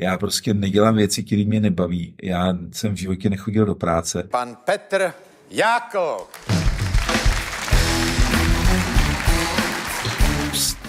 Já prostě nedělám věci, které mě nebaví. Já jsem v životě nechodil do práce. Pan Petr Jákl.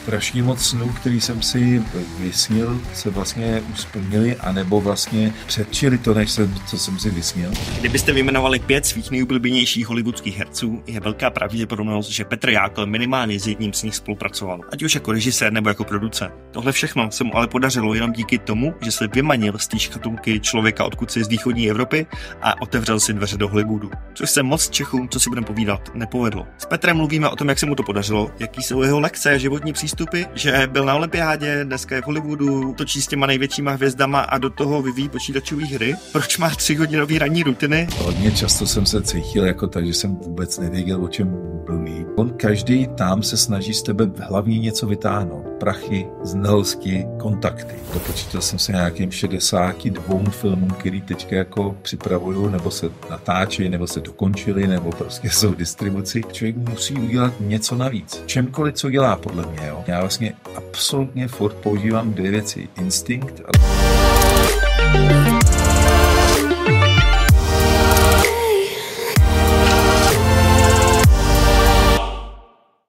strašně moc snů, který jsem si vysnil, se vlastně uspomněli, anebo vlastně předčili to, než jsem, co jsem si vysnil. Kdybyste vyjmenovali pět svých nejoblíbenějších hollywoodských herců, je velká pravděpodobnost, že Petr Jákl minimálně s jedním z nich spolupracoval, ať už jako režisér nebo jako producent. Tohle všechno se mu ale podařilo jenom díky tomu, že se vymanil z té škatulky člověka odkud se z východní Evropy a otevřel si dveře do Hollywoodu, což se moc Čechům, co si budeme povídat, nepovedlo. S Petrem mluvíme o tom, jak se mu to podařilo, jaký jsou jeho lekce a životní přístup výstupy, že byl na olympiádě, dneska je v Hollywoodu, točí s těma největšíma hvězdama a do toho vyvíjí počítačové hry. Proč má tři hodinové ranní rutiny? Hodně často jsem se cítil jako tak, že jsem vůbec nevěděl, o čem mluví. On každý tam se snaží z tebe hlavně něco vytáhnout prachy, znalosti, kontakty. Dopočítal jsem se nějakým 62 filmům, který teď jako připravuju, nebo se natáčejí, nebo se dokončili, nebo prostě jsou v distribuci. Člověk musí udělat něco navíc. Čemkoliv, co dělá, podle mě. Jo. Já vlastně absolutně furt používám dvě věci. Instinkt a...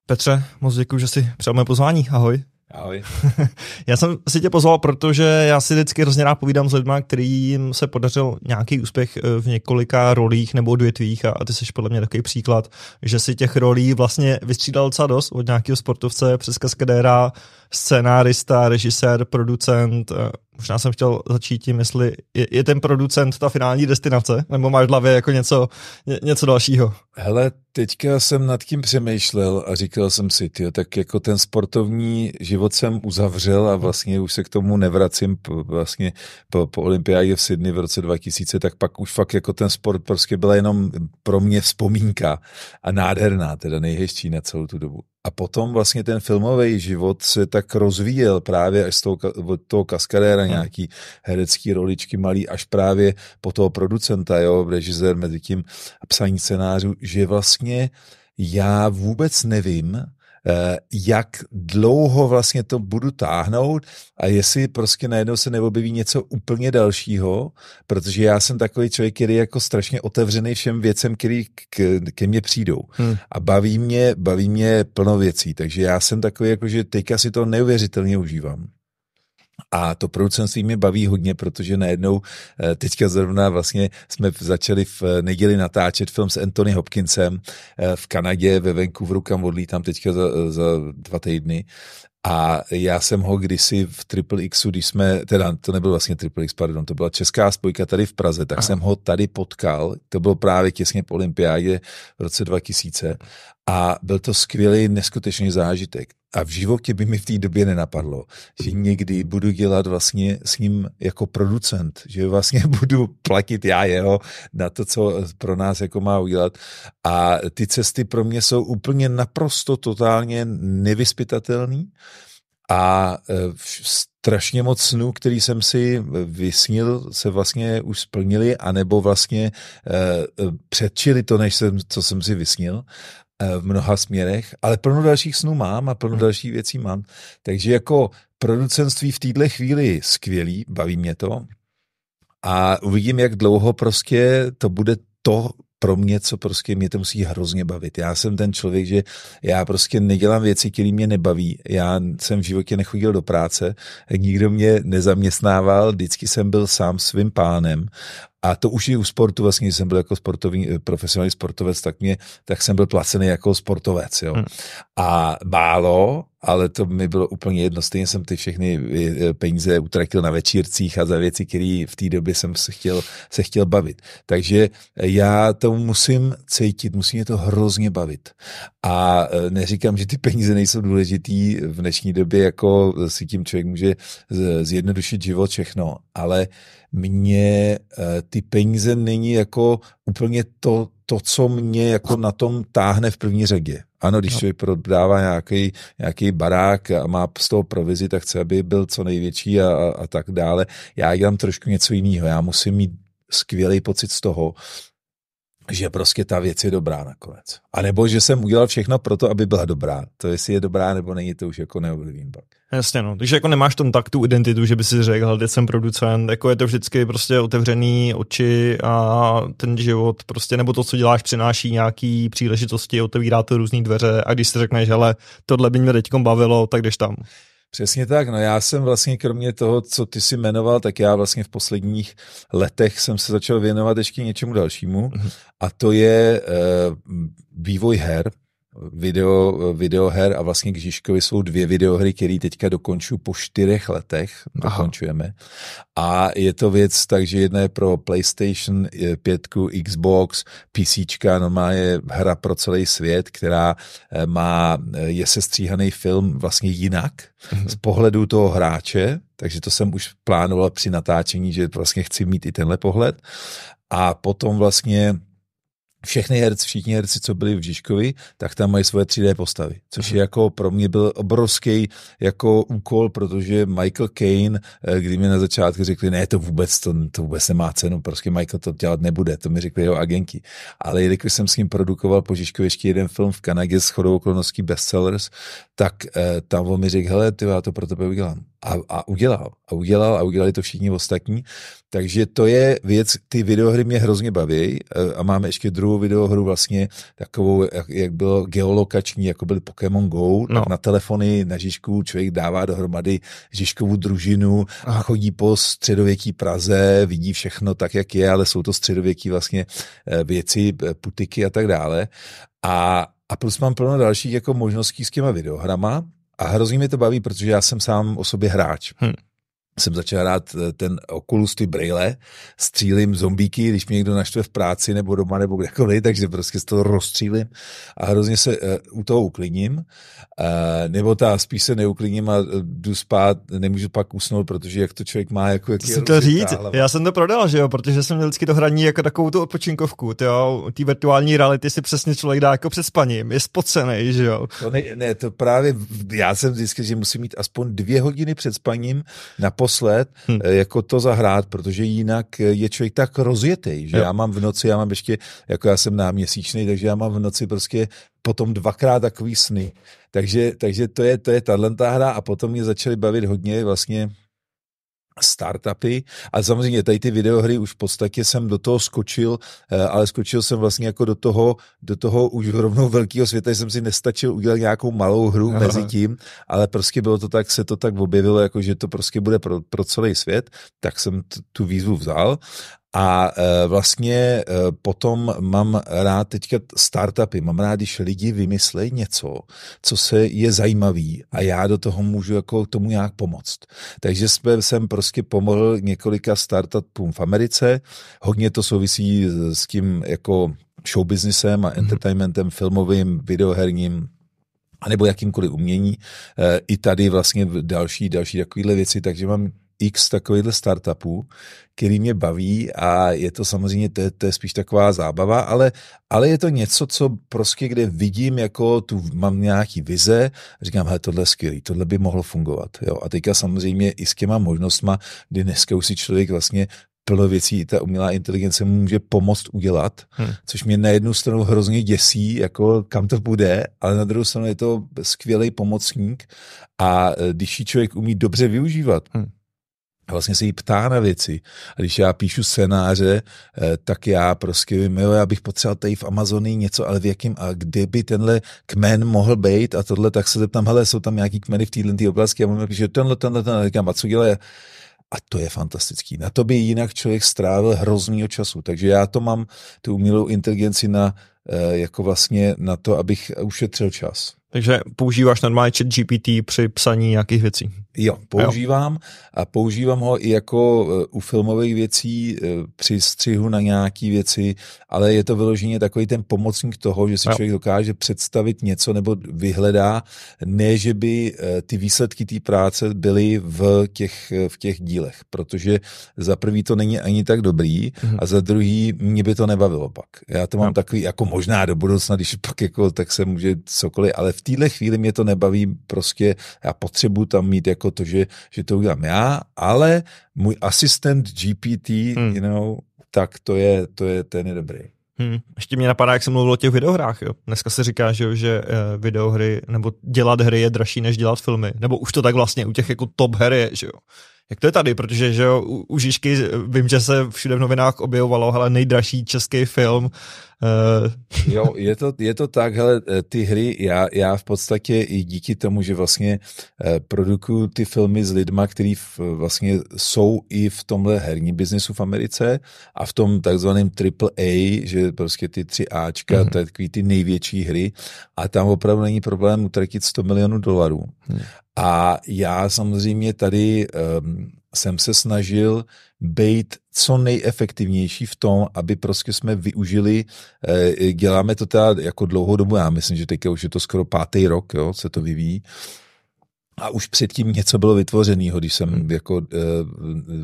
Petře, moc děkuji, že jsi přijal moje pozvání. Ahoj. Ahoj. já jsem si tě pozval, protože já si vždycky hrozně rád povídám s lidmi, kterým se podařil nějaký úspěch eh, v několika rolích nebo odvětvích a, ty jsi podle mě takový příklad, že si těch rolí vlastně vystřídal docela dost od nějakého sportovce přes kaskadéra scénárista, režisér, producent, eh, možná jsem chtěl začít tím, jestli je, je ten producent ta finální destinace, nebo máš v hlavě jako něco, ně, něco dalšího? Hele, teďka jsem nad tím přemýšlel a říkal jsem si, tyjo, tak jako ten sportovní život jsem uzavřel a vlastně už se k tomu nevracím vlastně po, po olympiádě v Sydney v roce 2000, tak pak už fakt jako ten sport prostě byla jenom pro mě vzpomínka a nádherná, teda nejhezčí na celou tu dobu. A potom vlastně ten filmový život se tak rozvíjel právě až z toho, od toho kaskadéra hmm. nějaký herecký roličky malý až právě po toho producenta, jo, režisér mezi tím psaní scénářů, že vlastně já vůbec nevím, Eh, jak dlouho vlastně to budu táhnout a jestli prostě najednou se neobjeví něco úplně dalšího, protože já jsem takový člověk, který je jako strašně otevřený všem věcem, který k, ke mně přijdou. Hmm. A baví mě, baví mě plno věcí, takže já jsem takový, jako že teďka si to neuvěřitelně užívám. A to producentství mě baví hodně, protože najednou eh, teďka zrovna vlastně jsme začali v eh, neděli natáčet film s Anthony Hopkinsem eh, v Kanadě ve Vancouveru, kam odlítám teďka za, za dva týdny. A já jsem ho kdysi v Triple Xu, když jsme, teda to nebyl vlastně Triple X, pardon, to byla česká spojka tady v Praze, tak Aha. jsem ho tady potkal, to bylo právě těsně po olympiádě v roce 2000 a byl to skvělý, neskutečný zážitek a v životě by mi v té době nenapadlo, že někdy budu dělat vlastně s ním jako producent, že vlastně budu platit já jeho na to, co pro nás jako má udělat. A ty cesty pro mě jsou úplně naprosto totálně nevyspytatelné a e, strašně moc snů, který jsem si vysnil, se vlastně už splnili, anebo vlastně e, e, předčili to, než jsem, co jsem si vysnil. Eh, v mnoha směrech, ale plno dalších snů mám a plno mhm. dalších věcí mám. Takže jako producentství v této chvíli skvělý, baví mě to a uvidím, jak dlouho prostě to bude to, pro mě, co prostě mě to musí hrozně bavit. Já jsem ten člověk, že já prostě nedělám věci, které mě nebaví. Já jsem v životě nechodil do práce, nikdo mě nezaměstnával, vždycky jsem byl sám svým pánem. A to už i u sportu, vlastně, když jsem byl jako sportovní, eh, profesionální sportovec, tak, mě, tak jsem byl placený jako sportovec. Jo. Hmm. A málo, ale to mi bylo úplně jedno. Stejně jsem ty všechny eh, eh, peníze utratil na večírcích a za věci, které v té době jsem se chtěl, se chtěl bavit. Takže eh, já to musím cítit, musí mě to hrozně bavit. A neříkám, že ty peníze nejsou důležitý v dnešní době, jako si tím člověk může zjednodušit život, všechno, ale mně ty peníze není jako úplně to, to, co mě jako na tom táhne v první řadě. Ano, když člověk prodává nějaký, nějaký barák a má z toho provizi, tak chce, aby byl co největší a, a, a tak dále. Já dělám trošku něco jiného. Já musím mít skvělý pocit z toho, že prostě ta věc je dobrá nakonec. A nebo že jsem udělal všechno pro to, aby byla dobrá. To jestli je dobrá nebo není, to už jako neoblivím pak. Jasně, no. Takže jako nemáš tam tak tu identitu, že by si řekl, že jsem producent, jako je to vždycky prostě otevřený oči a ten život prostě, nebo to, co děláš, přináší nějaký příležitosti, otevírá to různé dveře a když si řekneš, hele, tohle by mě teď bavilo, tak jdeš tam. Přesně tak, no já jsem vlastně kromě toho, co ty si jmenoval, tak já vlastně v posledních letech jsem se začal věnovat ještě něčemu dalšímu mhm. a to je uh, vývoj her, video, videoher a vlastně k Žižkovi jsou dvě videohry, které teďka dokončuju po čtyřech letech, dokončujeme. A je to věc, takže jedna je pro PlayStation 5, Xbox, PC, no má je hra pro celý svět, která eh, má, eh, je sestříhaný film vlastně jinak mhm. z pohledu toho hráče, takže to jsem už plánoval při natáčení, že vlastně chci mít i tenhle pohled. A potom vlastně všechny herci, všichni herci, co byli v Žižkovi, tak tam mají svoje 3D postavy, což je mhm. jako pro mě byl obrovský jako úkol, protože Michael Caine, eh, kdy mi na začátku řekli, ne, to vůbec, to, to vůbec nemá cenu, prostě Michael to dělat nebude, to mi řekli jeho agenti. Ale jelikož jsem s ním produkoval po Žižkovi ještě jeden film v Kanadě s chodou okolností bestsellers, tak eh, tam on mi řekl, hele, ty, já to pro tebe udělám a, a udělal. A udělal a udělali to všichni ostatní. Takže to je věc, ty videohry mě hrozně baví eh, a máme ještě druhou videohru vlastně takovou, jak, jak bylo geolokační, jako byly Pokémon Go, no. na telefony, na Žižku člověk dává dohromady Žižkovou družinu a chodí po středověký Praze, vidí všechno tak, jak je, ale jsou to středověký vlastně eh, věci, eh, putiky a tak dále. A, a plus mám plno dalších jako možností s těma videohrama, a hrozně mi to baví, protože já jsem sám o sobě hráč. Hmm jsem začal hrát eh, ten Oculus, ty brýle, střílím zombíky, když mě někdo naštve v práci nebo doma nebo kdekoliv, takže prostě to rozstřílím a hrozně se uh, u toho uklidním. Uh, nebo ta spíš se neuklidním a jdu spát, nemůžu pak usnout, protože jak to člověk má, jako jak to, to říct, táhlava. já jsem to prodal, že jo, protože jsem měl vždycky to hraní jako takovou tu odpočinkovku, to jo, ty virtuální reality si přesně člověk dá jako před spaním, je spocený, že jo. To ne, ne, to právě, já jsem vždycky, že musím mít aspoň dvě hodiny před spaním na naposled, hmm. jako to zahrát, protože jinak eh, je člověk tak rozjetý, že jo. já mám v noci, já mám ještě, jako já jsem náměsíčný, takže já mám v noci prostě potom dvakrát takový sny. Takže, takže to je, to je tato hra a potom mě začaly bavit hodně vlastně startupy a samozřejmě tady ty videohry už v podstatě jsem do toho skočil, eh, ale skočil jsem vlastně jako do toho, do toho už rovnou velkého světa, že jsem si nestačil udělat nějakou malou hru Aha. mezi tím, ale prostě bylo to tak, se to tak objevilo, jako že to prostě bude pro, pro celý svět, tak jsem t- tu výzvu vzal a e, vlastně e, potom mám rád teďka startupy. Mám rád, když lidi vymyslejí něco, co se je zajímavý a já do toho můžu jako tomu nějak pomoct. Takže jsem prostě pomohl několika startupům v Americe. Hodně to souvisí s tím jako showbiznisem a mhm. entertainmentem filmovým, videoherním, anebo jakýmkoliv umění. E, I tady vlastně další, další takovéhle věci, takže mám x takovýchhle startupů, který mě baví a je to samozřejmě, to je, to je spíš taková zábava, ale, ale je to něco, co prostě, kde vidím, jako tu mám nějaký vize, říkám, hele, tohle je skvělý, tohle by mohlo fungovat. Jo? A teďka samozřejmě i s těma možnostma, kdy dneska už si člověk vlastně plno věcí ta umělá inteligence mu může pomoct udělat, hmm. což mě na jednu stranu hrozně děsí, jako kam to bude, ale na druhou stranu je to skvělý pomocník a eh, když ji člověk umí dobře využívat, hmm vlastně se jí ptá na věci. A když já píšu scénáře, eh, tak já prostě vím, jo, já bych potřeboval tady v Amazonii něco, ale v jakým a kde by tenhle kmen mohl být a tohle, tak se zeptám, hele, jsou tam nějaký kmeny v této oblasti a on píše, tenhle, tenhle, tenhle, říkám, a co dělá? A to je fantastický. Na to by jinak člověk strávil hroznýho času. Takže já to mám, tu umělou inteligenci na, eh, jako vlastně na to, abych ušetřil čas. Takže používáš normálně chat GPT při psaní nějakých věcí? Jo, používám jo. a používám ho i jako eh, u filmových věcí, eh, při střihu na nějaké věci, ale je to vyloženě takový ten pomocník toho, že si jo. člověk dokáže představit něco nebo vyhledá, ne, že by eh, ty výsledky té práce byly v těch, v těch dílech, protože za prvý to není ani tak dobrý mhm. a za druhý mě by to nebavilo pak. Já to mám jo. takový, jako možná do budoucna, když pak jako, tak se může cokoliv, ale v téhle chvíli mě to nebaví, prostě já potřebuji tam mít jako to, že, že to udělám já, ale můj asistent GPT, hmm. you know, tak to je, to je, ten je dobrý. Hmm. Ještě mě napadá, jak jsem mluvil o těch videohrách. Jo. Dneska se říká, že, že eh, videohry nebo dělat hry je dražší než dělat filmy. Nebo už to tak vlastně u těch jako top her je, že jo jak to je tady, protože že jo, u, Žižky eh, vím, že se všude v novinách objevovalo, hele, nejdražší český film. Uh... Jo, je to, je to tak, hele, eh, ty hry, já, já v podstatě i díky tomu, že vlastně produkuju ty filmy s lidma, který v, vlastně jsou i v tomhle herní biznesu v Americe a v tom takzvaném triple A, že prostě ty tři Ačka, mm-hmm. takový ty největší hry a tam opravdu není problém utratit 100 milionů dolarů. Mm. A já samozřejmě tady um, jsem se snažil být co nejefektivnější v tom, aby prostě jsme využili, uh, děláme to teda jako dlouhou dobu, já myslím, že teďka už je to skoro pátý rok, jo, se to vyvíjí, a už předtím něco bylo vytvořeného, když jsem hmm. jako uh,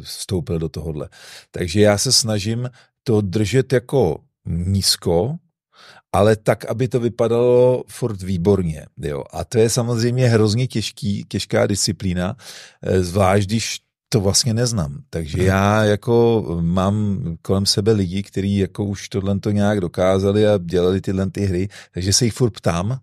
vstoupil do tohohle. Takže já se snažím to držet jako nízko, ale tak, aby to vypadalo furt výborně. Jo. A to je samozřejmě hrozně těžký, těžká disciplína, eh, zvlášť když to vlastně neznám. Takže mhm. já jako eh, mám kolem sebe lidi, kteří jako už tohle to nějak dokázali a dělali tyhle ty hry, takže se jich furt ptám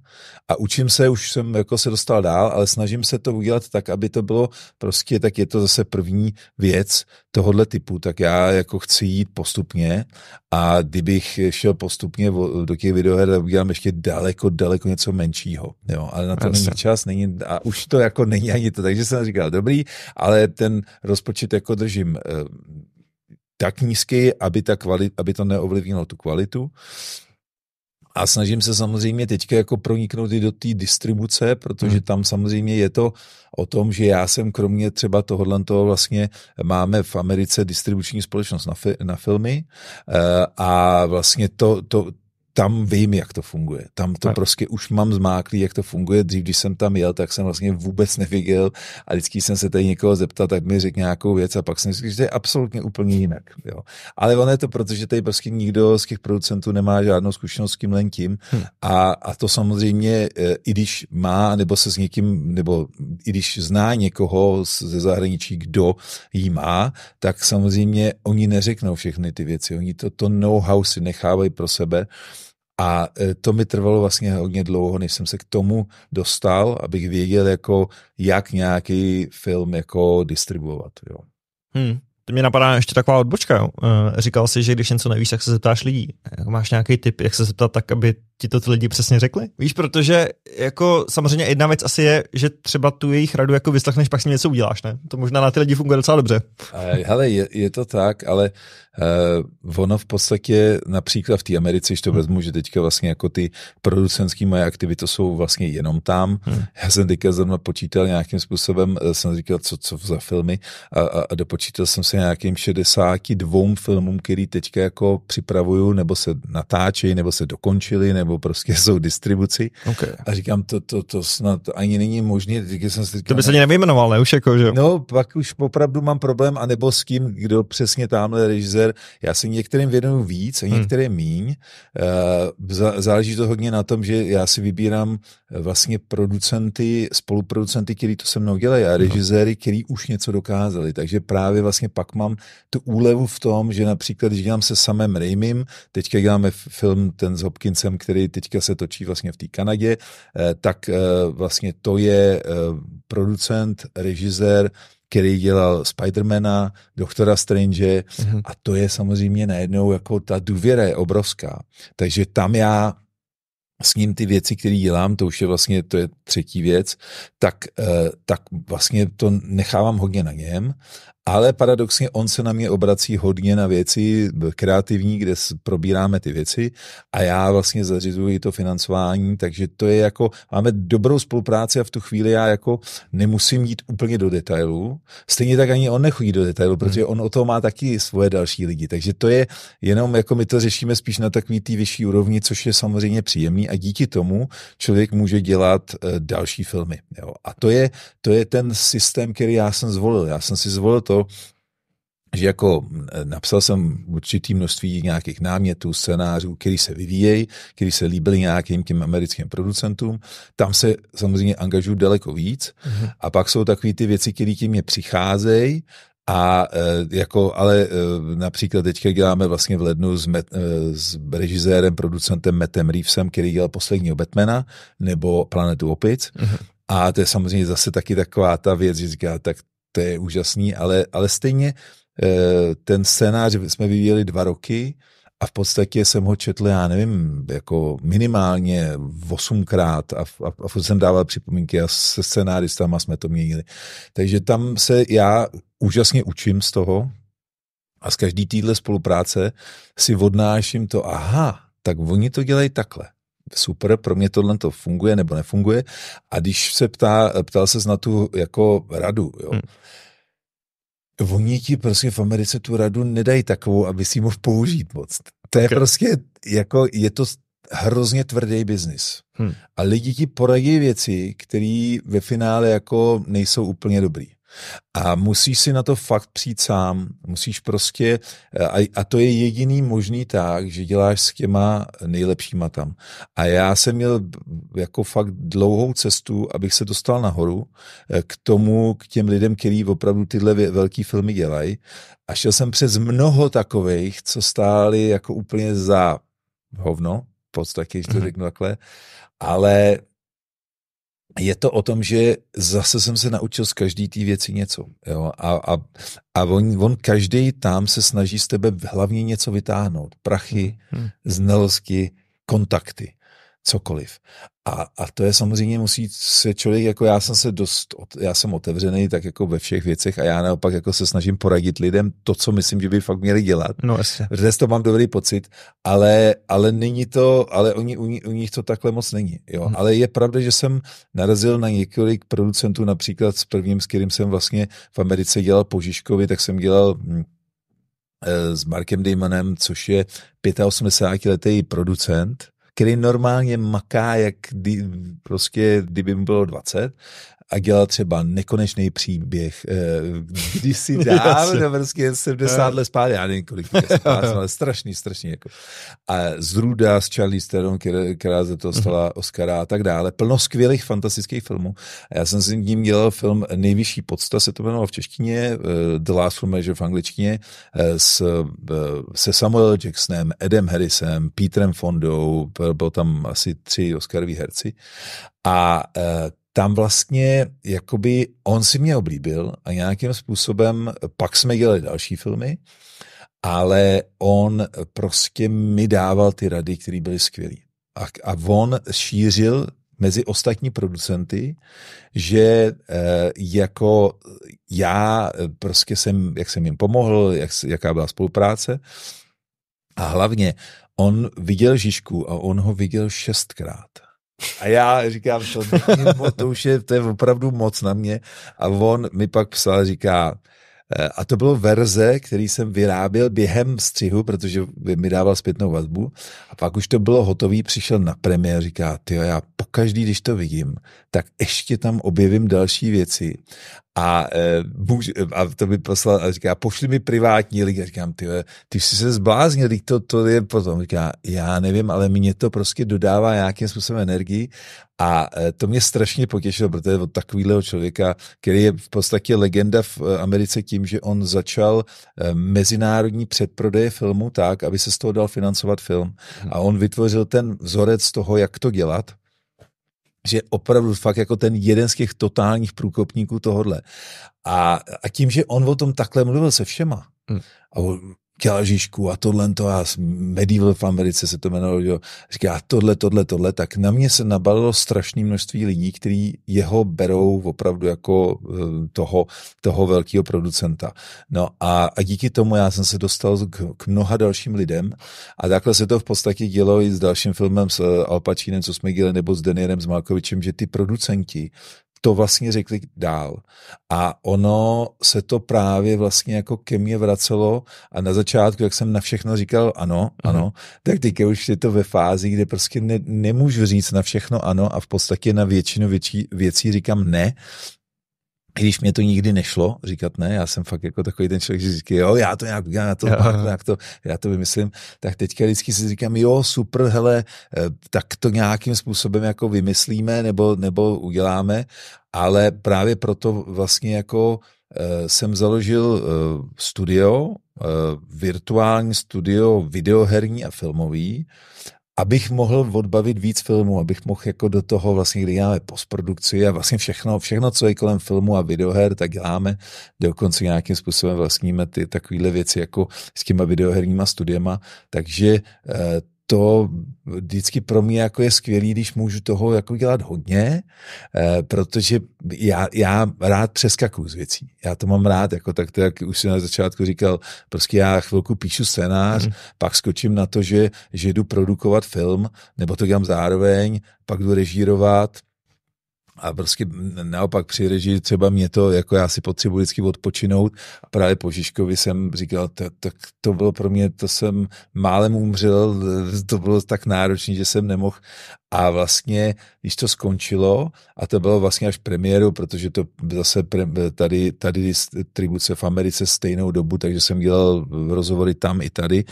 a učím se, už jsem jako se dostal dál, ale snažím se to udělat tak, aby to bylo prostě, tak je to zase první věc tohohle typu, tak já jako chci jít postupně a kdybych šel postupně do těch videoher, tak udělám ještě daleko, daleko něco menšího, jo, ale na to Jasne. není čas, není, a už to jako není ani to, takže jsem říkal, dobrý, ale ten rozpočet jako držím eh, tak nízky, aby, ta kvalit, aby to neovlivnilo tu kvalitu. A snažím se samozřejmě teďka jako proniknout i do té distribuce, protože hmm. tam samozřejmě je to o tom, že já jsem kromě třeba tohohle toho vlastně máme v Americe distribuční společnost na, fi, na filmy eh, a vlastně to, to, tam vím, jak to funguje. Tam to tak. prostě už mám zmáklý, jak to funguje. Dřív, když jsem tam jel, tak jsem vlastně vůbec neviděl a vždycky jsem se tady někoho zeptal, tak mi řekl nějakou věc a pak jsem říkal, že to je absolutně úplně jinak. Jo. Ale ono je to proto, že tady prostě nikdo z těch producentů nemá žádnou zkušenost s tím tím hm. hmm. a, a to samozřejmě, e, i když má, nebo se s někým, nebo i když zná někoho ze zahraničí, kdo jí má, tak samozřejmě oni neřeknou všechny ty věci. Oni to, to know-how si nechávají pro sebe. A e, to mi trvalo vlastně hodně dlouho, než jsem se k tomu dostal, abych věděl, jako, jak nějaký film jako distribuovat. Jo. Hmm. To mě napadá ještě taková odbočka. Jo. E, říkal jsi, že když něco nevíš, tak se zeptáš lidí. E, máš nějaký tip, jak se zeptat tak, aby ti to ty lidi přesně řekli? Víš, protože jako samozřejmě jedna věc asi je, že třeba tu jejich radu jako vyslechneš, pak s ním něco uděláš, ne? To možná na ty lidi funguje docela dobře. Ale je, je to tak, ale Uh, ono v podstatě například v té Americe, když to hmm. vezmu, že teďka vlastně jako ty producentský moje aktivity jsou vlastně jenom tam. Hmm. Já jsem teďka zrovna počítal nějakým způsobem, eh, jsem říkal, co, co za filmy a, a, a dopočítal jsem se nějakým 62 filmům, který teďka jako připravuju, nebo se natáčejí, nebo se dokončili, nebo prostě jsou distribuci. Okay. A říkám, to, to, to snad ani není možné. Jsem si říkal, to by se ani nevyjmenoval, ne? Už jako, že? No, pak už opravdu mám problém, anebo s kým, kdo přesně tamhle režisér Twitter. Já se některým věnuju víc a hmm. některým hmm. míň. Eh, záleží to hodně na tom, že já si vybírám eh, vlastně producenty, spoluproducenty, kteří to se mnou dělají a hmm. režiséry, kteří už něco dokázali. Takže právě vlastně pak mám tu úlevu v tom, že například, když dělám se samém Raymim, teďka děláme film ten s Hopkinsem, který teďka se točí vlastně v té Kanadě, eh, tak vlastně to je producent, režisér, který dělal Spidermana, Doktora Strange mm-hmm. a to je samozřejmě najednou jako ta důvěra je obrovská. Takže tam já s ním ty věci, které dělám, to už je vlastně, to je třetí věc, tak, eh, tak vlastně to nechávám hodně na něm ale paradoxně on se na mě obrací hodně na věci kreativní, kde probíráme ty věci a já vlastně zařizuji to financování, takže to je jako, máme dobrou spolupráci a v tu chvíli já jako nemusím jít úplně do detailů. Stejně tak ani on nechodí do detailů, hmm. protože on o to má taky svoje další lidi. Takže to je jenom, jako my to řešíme spíš na takový té vyšší úrovni, což je samozřejmě příjemný a díky tomu člověk může dělat eh, další filmy. Jo. A to je, to je ten systém, který já jsem zvolil. Já jsem si zvolil to, že jako eh, napsal jsem určitý množství nějakých námětů, scénářů, který se vyvíjejí, který se líbily nějakým těm americkým producentům. Tam se samozřejmě angažují daleko víc. Mm-hmm. A pak jsou takové ty věci, které tím je přicházejí, a e, jako, ale e, například teďka děláme vlastně v lednu s, met, e, s režisérem, producentem Mattem Reevesem, který dělal posledního Batmana nebo Planetu opic. Mm-hmm. A to je samozřejmě zase taky taková ta věc, že říká, tak to je úžasný, ale, ale stejně eh, ten scénář jsme vyvíjeli dva roky a v podstatě jsem ho četl, já nevím, jako minimálně osmkrát a, a, a jsem dával připomínky a se scénáristama jsme to měnili. Takže tam se já úžasně učím z toho a z každý týdle spolupráce si odnáším to, aha, tak oni to dělají takhle super, pro mě tohle to funguje nebo nefunguje. A když se ptá, ptal se na tu jako radu, jo. Hmm. Oni ti prostě v Americe tu radu nedají takovou, aby si ji mohl použít moc. To je okay. prostě, jako je to hrozně tvrdý biznis. Hmm. A lidi ti poradí věci, které ve finále jako nejsou úplně dobrý. A musíš si na to fakt přijít sám. Musíš prostě, eh, a, a to je jediný možný tak, že děláš s těma nejlepšíma tam. A já jsem měl jako fakt dlouhou cestu, abych se dostal nahoru eh, k tomu, k těm lidem, kteří opravdu tyhle velký filmy dělají. A šel jsem přes mnoho takových, co stáli jako úplně za hovno, v podstatě, když to mhm. řeknu takhle, ale je to o tom, že zase jsem se naučil z každé té věci něco. Jo? A, a, a on, on každý tam se snaží z tebe hlavně něco vytáhnout. Prachy, hmm. znalosti, kontakty cokoliv. A, a to je samozřejmě musí se člověk, jako já jsem se dost, já jsem otevřený tak jako ve všech věcech a já naopak jako se snažím poradit lidem to, co myslím, že by fakt měli dělat. No jasně. to mám dobrý pocit, ale, ale není to, ale oni, u, ní, u nich to takhle moc není. Jo? Hmm. Ale je pravda, že jsem narazil na několik producentů, například s prvním, s kterým jsem vlastně v Americe dělal Žižkovi, tak jsem dělal hm, eh, s Markem Damonem, což je 85-letý producent, který normálně maká, jak kdy, prostě kdyby mu bylo 20 a dělal třeba nekonečný příběh, eh, když si dávno, prostě 70 let spát, já nevím, kolik spát, ale strašný, strašný. Jako. A Zruda s Charlie Theron, která za to stala mhm. Oscara a tak dále. Plno skvělých, fantastických filmů. A já jsem s ním dělal film Nejvyšší podsta, se to jmenovalo v češtině, eh, The Last Formation v angličtině, eh, s, se Samuel Jacksonem, Edem Harrisem, Petrem Fondou, bylo tam asi tři Oscarový herci. A tam vlastně jakoby on si mě oblíbil a nějakým způsobem, pak jsme dělali další filmy, ale on prostě mi dával ty rady, které byly skvělé. A, a on šířil mezi ostatní producenty, že e, jako já eh, prostě jsem, jak jsem jim pomohl, jak, jaká byla spolupráce a hlavně on viděl Žižku a on ho viděl šestkrát. A já říkám, to, to už je, to je opravdu moc na mě. A on mi pak psal, říká, eh, a to bylo verze, který jsem vyráběl během střihu, protože mi dával zpětnou vazbu. A pak už to bylo hotový, přišel na premiér, říká, ty já pokaždý, když to vidím, tak ještě tam objevím další věci a, muž, e, a to by poslal a říká, pošli mi privátní link. A říkám, ty, ty jsi se zbláznil, to, to je potom. Říká, já nevím, ale mě to prostě dodává nějakým způsobem energii a e, to mě strašně potěšilo, protože od takového člověka, který je v podstatě legenda v e, Americe tím, že on začal mezinárodní předprodeje filmu tak, aby se z toho dal financovat film. Hm. A on vytvořil ten vzorec toho, jak to dělat že opravdu fakt jako ten jeden z těch totálních průkopníků tohodle. A, a tím, že on o tom takhle mluvil se všema, hmm. a Žižku a tohle to a medieval v Americe se to jmenovalo, jo, říká tohle, tohle, tohle, tak na mě se nabalilo strašné množství lidí, kteří jeho berou opravdu jako eh, toho, toho velkého producenta. No a, a díky tomu já jsem se dostal k, k mnoha dalším lidem a takhle se to v podstatě dělo i s dalším filmem s eh, Al Pacinem, co jsme dělali, nebo s Denierem Malkovičem, že ty producenti to vlastně řekli dál. A ono se to právě vlastně jako ke mně vracelo a na začátku, jak jsem na všechno říkal ano, mhm. ano, mm. tak teďka už je to ve fázi, kde prostě ne, nemůžu říct na všechno ano a v podstatě na většinu větší, věcí říkám ne i když mě to nikdy nešlo, říkat ne, já jsem fakt jako takový ten člověk, že říká, jo, já to nějak, já to, já. Nějak to, já to vymyslím, tak teďka vždycky si říkám, jo, super, hele, eh, tak to nějakým způsobem jako vymyslíme nebo, nebo uděláme, ale právě proto vlastně jako eh, jsem založil eh, studio, virtuální studio videoherní a filmový abych mohl odbavit víc filmů, abych mohl jako do toho vlastně, kdy děláme postprodukci a vlastně všechno, všechno, co je kolem filmu a videoher, tak děláme, dokonce nějakým způsobem vlastníme ty takovéhle věci jako s těma videoherníma studiema, takže eh, to vždycky pro mě jako je skvělý, když můžu toho jako dělat hodně, eh, protože já, já rád přeskakuju z věcí. Já to mám rád, jako tak to, jak už jsem na začátku říkal, prostě já chvilku píšu scénář, mm. pak skočím na to, že, že jdu produkovat film, nebo to dělám zároveň, pak jdu režírovat, a prostě naopak při režii třeba mě to, jako já si potřebuji vždycky odpočinout. A právě po Žižkovi jsem říkal, tak, tak to bylo pro mě, to jsem málem umřel, to bylo tak náročné, že jsem nemohl. A vlastně, když to skončilo, a to bylo vlastně až premiéru, protože to zase tady, tady distribuce v Americe stejnou dobu, takže jsem dělal rozhovory tam i tady.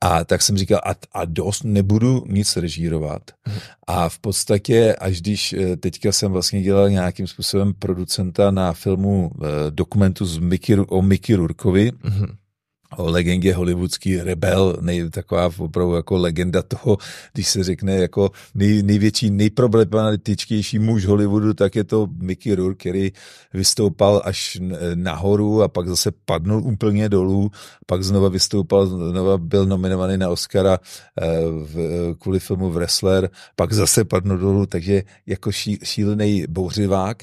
A tak jsem říkal, a, a dost nebudu nic režírovat. Mhm. A v podstatě, až když eh, teďka jsem vlastně dělal nějakým způsobem producenta na filmu eh, dokumentu z Mickey, o Mickey Rurkovi, mm-hmm o legendě hollywoodský rebel, nej, taková opravdu jako legenda toho, když se řekne jako nej, největší, nejproblematičtější muž Hollywoodu, tak je to Mickey Rourke, který vystoupal až nahoru a pak zase padnul úplně dolů, pak znova vystoupal, znova byl nominovaný na Oscara eh, v, kvůli filmu Wrestler, pak zase padnul dolů, takže jako ší, šílený bouřivák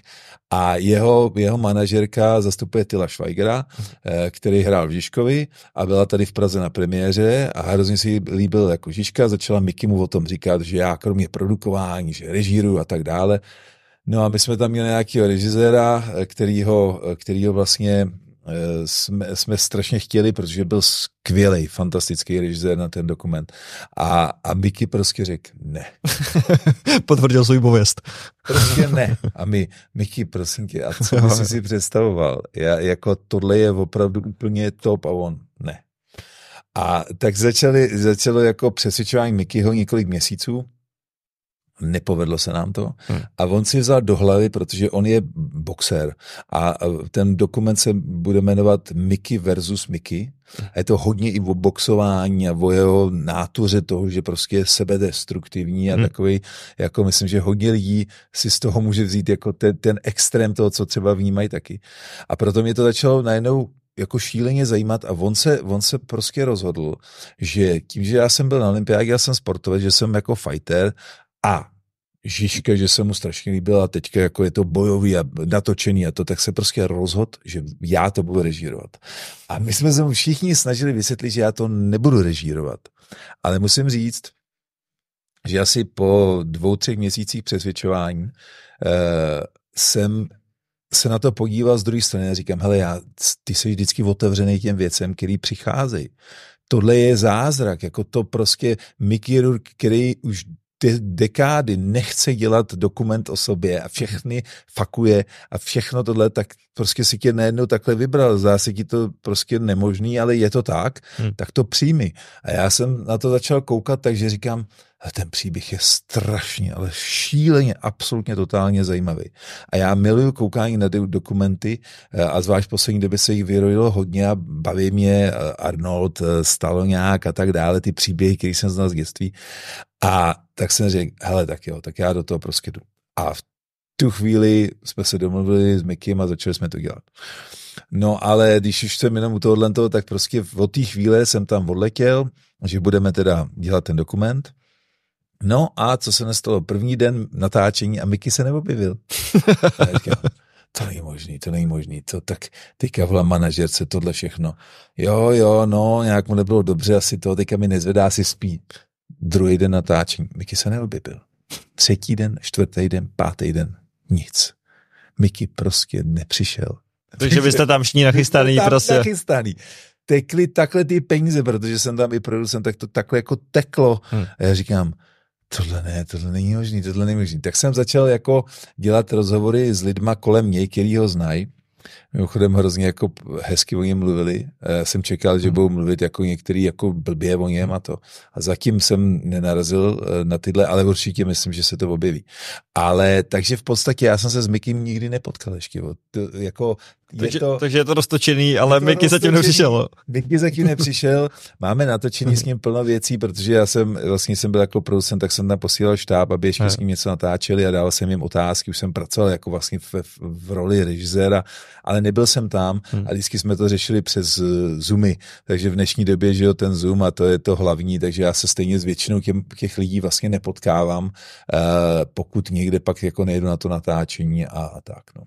a jeho, jeho manažerka zastupuje Tyla Schweigera, mhm. eh, který hrál v Žižkovi a byla tady v Praze na premiéře a hrozně si líbil jako Žižka, začala Miky mu o tom říkat, že já kromě produkování, že režíruju a tak dále. No a my jsme tam měli nějakého režiséra, kterýho, kterýho vlastně eh, jsme, jsme strašně chtěli, protože byl skvělý, fantastický režisér na ten dokument. A, a Miky prostě řekl ne. Potvrdil svůj pověst. Prostě ne. A my, Miky, prosím tě, a co bys si představoval? Já, jako tohle je opravdu úplně top a on, a tak začali, začalo jako přesvědčování Mikyho několik měsíců, nepovedlo se nám to. Hmm. A on si vzal do hlavy, protože on je boxer a ten dokument se bude jmenovat Mickey versus Mickey. Hmm. A je to hodně i o boxování a o jeho nátuře toho, že prostě je sebedestruktivní a hmm. takový, jako myslím, že hodně lidí si z toho může vzít jako ten, ten extrém toho, co třeba vnímají taky. A proto mě to začalo najednou jako šíleně zajímat a on se, on se prostě rozhodl, že tím, že já jsem byl na olympiádě, já jsem sportovec, že jsem jako fighter a Žižka, že se mu strašně líbila, teďka jako je to bojový a natočený a to, tak se prostě rozhod, že já to budu režírovat. A my jsme se mu všichni snažili vysvětlit, že já to nebudu režírovat. Ale musím říct, že asi po dvou, třech měsících přesvědčování eh, jsem se na to podíval z druhé strany a říkám, hele, já, ty jsi vždycky otevřený těm věcem, který přicházejí. Tohle je zázrak, jako to prostě Mikirur, který už de- dekády nechce dělat dokument o sobě a všechny fakuje a všechno tohle, tak prostě si tě najednou takhle vybral. Zdá se ti to prostě nemožný, ale je to tak, hmm. tak to přijmi. A já jsem na to začal koukat, takže říkám, ten příběh je strašně, ale šíleně, absolutně totálně zajímavý. A já miluju koukání na dokumenty eh, a zvlášť poslední době se jich vyrojilo hodně a baví mě eh, Arnold, eh, Staloňák a tak dále, ty příběhy, které jsem znal z dětství. A tak jsem řekl, hele, tak jo, tak já do toho prostě jdu. A v tu chvíli jsme se domluvili s Mikim a začali jsme to dělat. No ale když už jsem jenom u tohohle, tak prostě od té chvíle jsem tam odletěl, že budeme teda dělat ten dokument – No a co se nestalo? První den natáčení a Miky se neobjevil. to není možný, to není možný, to tak teďka byla manažerce, tohle všechno. Jo, jo, no, nějak mu nebylo dobře, asi to, teďka mi nezvedá, asi spí. Druhý den natáčení, Miky se neobjevil. Třetí den, čtvrtý den, pátý den, nic. Miky prostě nepřišel. Takže byste tam šní nachystaný tam prostě. Nachystaný tekly takhle ty peníze, protože jsem tam i producent, tak to takhle jako teklo. Hmm. A já říkám, tohle ne, tohle není možný, tohle není možný. Tak jsem začal jako dělat rozhovory s lidma kolem něj, který ho znají Mimochodem hrozně jako hezky o něm mluvili. Já eh, jsem čekal, že hmm. budou mluvit jako některý jako blbě o něm a to. A zatím jsem nenarazil eh, na tyhle, ale určitě myslím, že se to objeví. Ale takže v podstatě já jsem se s Mikým nikdy nepotkal ještě. To, jako je takže, to, takže je to roztočený, ale Miky zatím nepřišel. Miky zatím nepřišel. Máme natočený hmm. s ním plno věcí, protože já jsem vlastně jsem byl jako producent, tak jsem tam posílal štáb, aby ještě hmm. s ním něco natáčeli a dával jsem jim otázky. Už jsem pracoval jako vlastně v, v, v roli režiséra ale nebyl jsem tam hmm. a vždycky jsme to řešili přes eh, Zoomy. Takže v dnešní době, žil ten Zoom a to je to hlavní, takže já se stejně s většinou těm, těch lidí vlastně nepotkávám, eh, pokud někde pak jako nejedu na to natáčení a, a tak. No.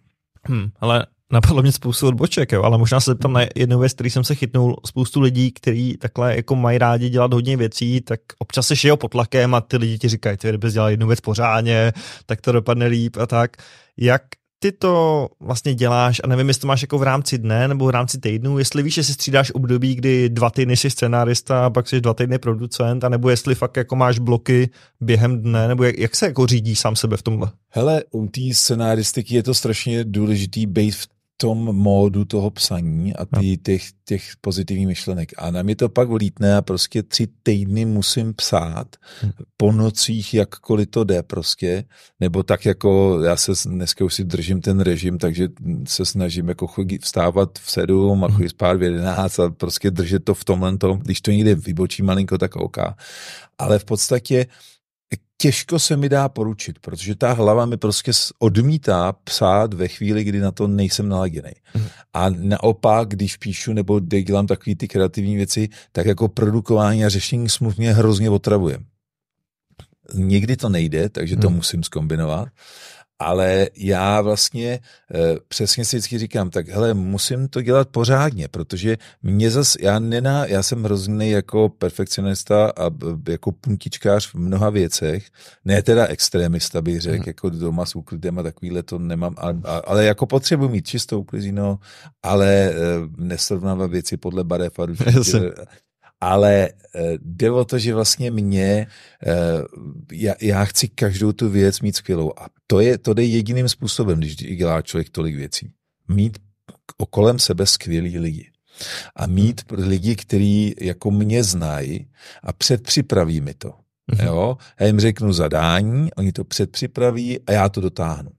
Hmm, ale napadlo mě spoustu odboček, jo, ale možná se tam na jednu věc, který jsem se chytnul, spoustu lidí, kteří takhle jako mají rádi dělat hodně věcí, tak občas se šijou pod tlakem a ty lidi ti říkají, ty kdybys dělal jednu věc pořádně, tak to dopadne líp a tak. Jak ty to vlastně děláš, a nevím, jestli to máš jako v rámci dne nebo v rámci týdnu, jestli víš, že si střídáš období, kdy dva týdny jsi scenárista a pak jsi dva týdny producent, anebo jestli fakt jako máš bloky během dne, nebo jak, jak se jako řídí sám sebe v tomhle? Hele, u té scenaristiky je to strašně důležitý být v tom módu toho psaní a ty, no. těch, těch pozitivních myšlenek. A na mě to pak vlítne a prostě tři týdny musím psát hm. po nocích, jakkoliv to jde prostě, nebo tak jako já se dneska už si držím ten režim, takže se snažím jako chodit, vstávat v sedm a hm. chodit spát v jedenáct a prostě držet to v tomhle tom, když to někde vybočí malinko, tak OK. Ale v podstatě těžko se mi dá poručit, protože ta hlava mi prostě odmítá psát ve chvíli, kdy na to nejsem naladěný. Mm. A naopak, když píšu nebo dělám takové ty kreativní věci, tak jako produkování a řešení smluv mě hrozně otravuje. Nikdy to nejde, takže to hmm. musím zkombinovat ale já vlastně eh, přesně si vždycky říkám, tak hele, musím to dělat pořádně, protože mě zas, já nená, já jsem hrozný jako perfekcionista a jako puntičkář v mnoha věcech, ne teda extremista bych řekl, hmm. jako doma s úklidem a takovýhle to nemám, a, a, ale jako potřebuji mít čistou uklizinu, ale eh, nesrovnávat věci podle barev a ale eh, jde o to, že vlastně mě, eh, já, já chci každou tu věc mít skvělou a to, je, to jde jediným způsobem, když dělá člověk tolik věcí. Mít kolem sebe skvělý lidi a mít hmm. lidi, kteří jako mě znají a předpřipraví mi to. Mm-hmm. Jo? Já jim řeknu zadání, oni to předpřipraví a já to dotáhnu.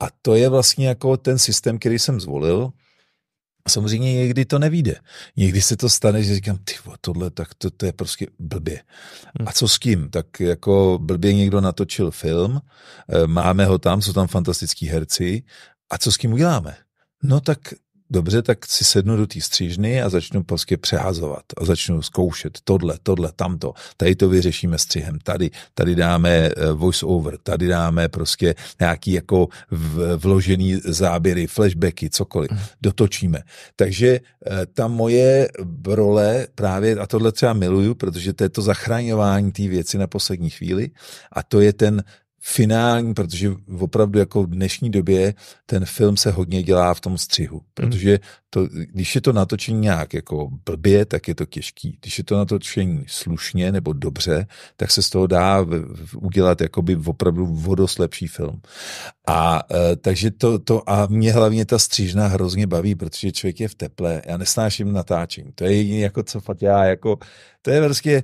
A to je vlastně jako ten systém, který jsem zvolil a samozřejmě někdy to nevíde. Někdy se to stane, že říkám, ty tohle, tak to, to je prostě blbě. Hmm. A co s tím? Tak jako blbě někdo natočil film, eh, máme ho tam, jsou tam fantastický herci, a co s tím uděláme? No tak dobře, tak si sednu do té střížny a začnu prostě přehazovat a začnu zkoušet tohle, tohle, tamto. Tady to vyřešíme střihem, tady, tady dáme eh, voice over, tady dáme prostě nějaký jako vložený záběry, flashbacky, cokoliv. Mhm. Dotočíme. Takže eh, ta moje role právě, a tohle třeba miluju, protože to je to zachraňování té věci na poslední chvíli a to je ten finální, protože opravdu jako v dnešní době ten film se hodně dělá v tom střihu, hmm. protože to, když je to natočení nějak jako blbě, tak je to těžký. Když je to natočení slušně nebo dobře, tak se z toho dá v, v, udělat jakoby opravdu vodost lepší film. A e, takže to, to, a mě hlavně ta střížna hrozně baví, protože člověk je v teple, já nesnáším natáčení. To je jediné, jako co fakt já, jako, to je vlastně,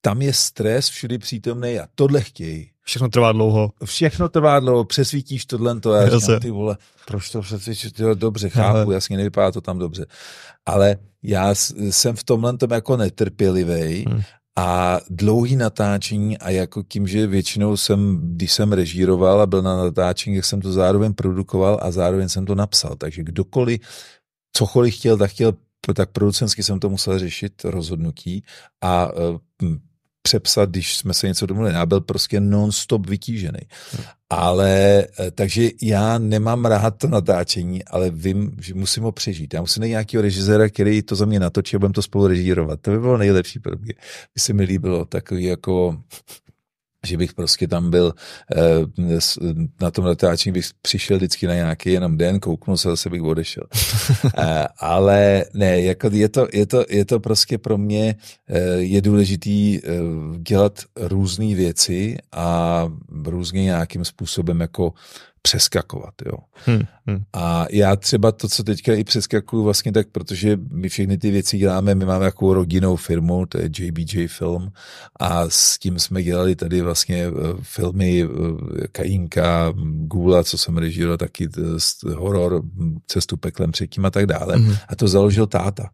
tam je stres všudy přítomný a tohle chtějí. Všechno trvá dlouho. Všechno trvá dlouho, přesvítíš tohle to a já říkám, ty vole, proč to přesvítíš, ty dobře, chápu, Ale... jasně, nevypadá to tam dobře. Ale já jsem v tomhle tom jako netrpělivý hmm. a dlouhý natáčení a jako tím, že většinou jsem, když jsem režíroval a byl na natáčení, jak jsem to zároveň produkoval a zároveň jsem to napsal. Takže kdokoliv, cokoliv chtěl, tak chtěl tak producensky jsem to musel řešit, rozhodnutí a eh, hm, přepsat, když jsme se něco domluvili. Já byl prostě non-stop vytížený. Hmm. Ale eh, takže já nemám rád to natáčení, ale vím, že musím ho přežít. Já musím najít nějakého režiséra, který to za mě natočí a budeme to spolu režírovat. To by bylo nejlepší pro mě. By se mi líbilo takový jako že bych prostě tam byl eh, na tom natáčení, bych přišel vždycky na nějaký jenom den, kouknul se, zase bych odešel. Eh, ale ne, jako je to, je, to, je to prostě pro mě, eh, je důležitý dělat různé věci a různě nějakým způsobem jako přeskakovat. Jo. Hmm, hmm. A já třeba to, co teďka i přeskakuju vlastně tak, protože my všechny ty věci děláme, my máme jakou rodinnou firmu, to je JBJ Film a s tím jsme dělali tady vlastně eh, filmy eh, Kajinka, Gula, co jsem režíroval, taky eh, horor, cestu peklem předtím a tak dále. Hmm. A to založil táta.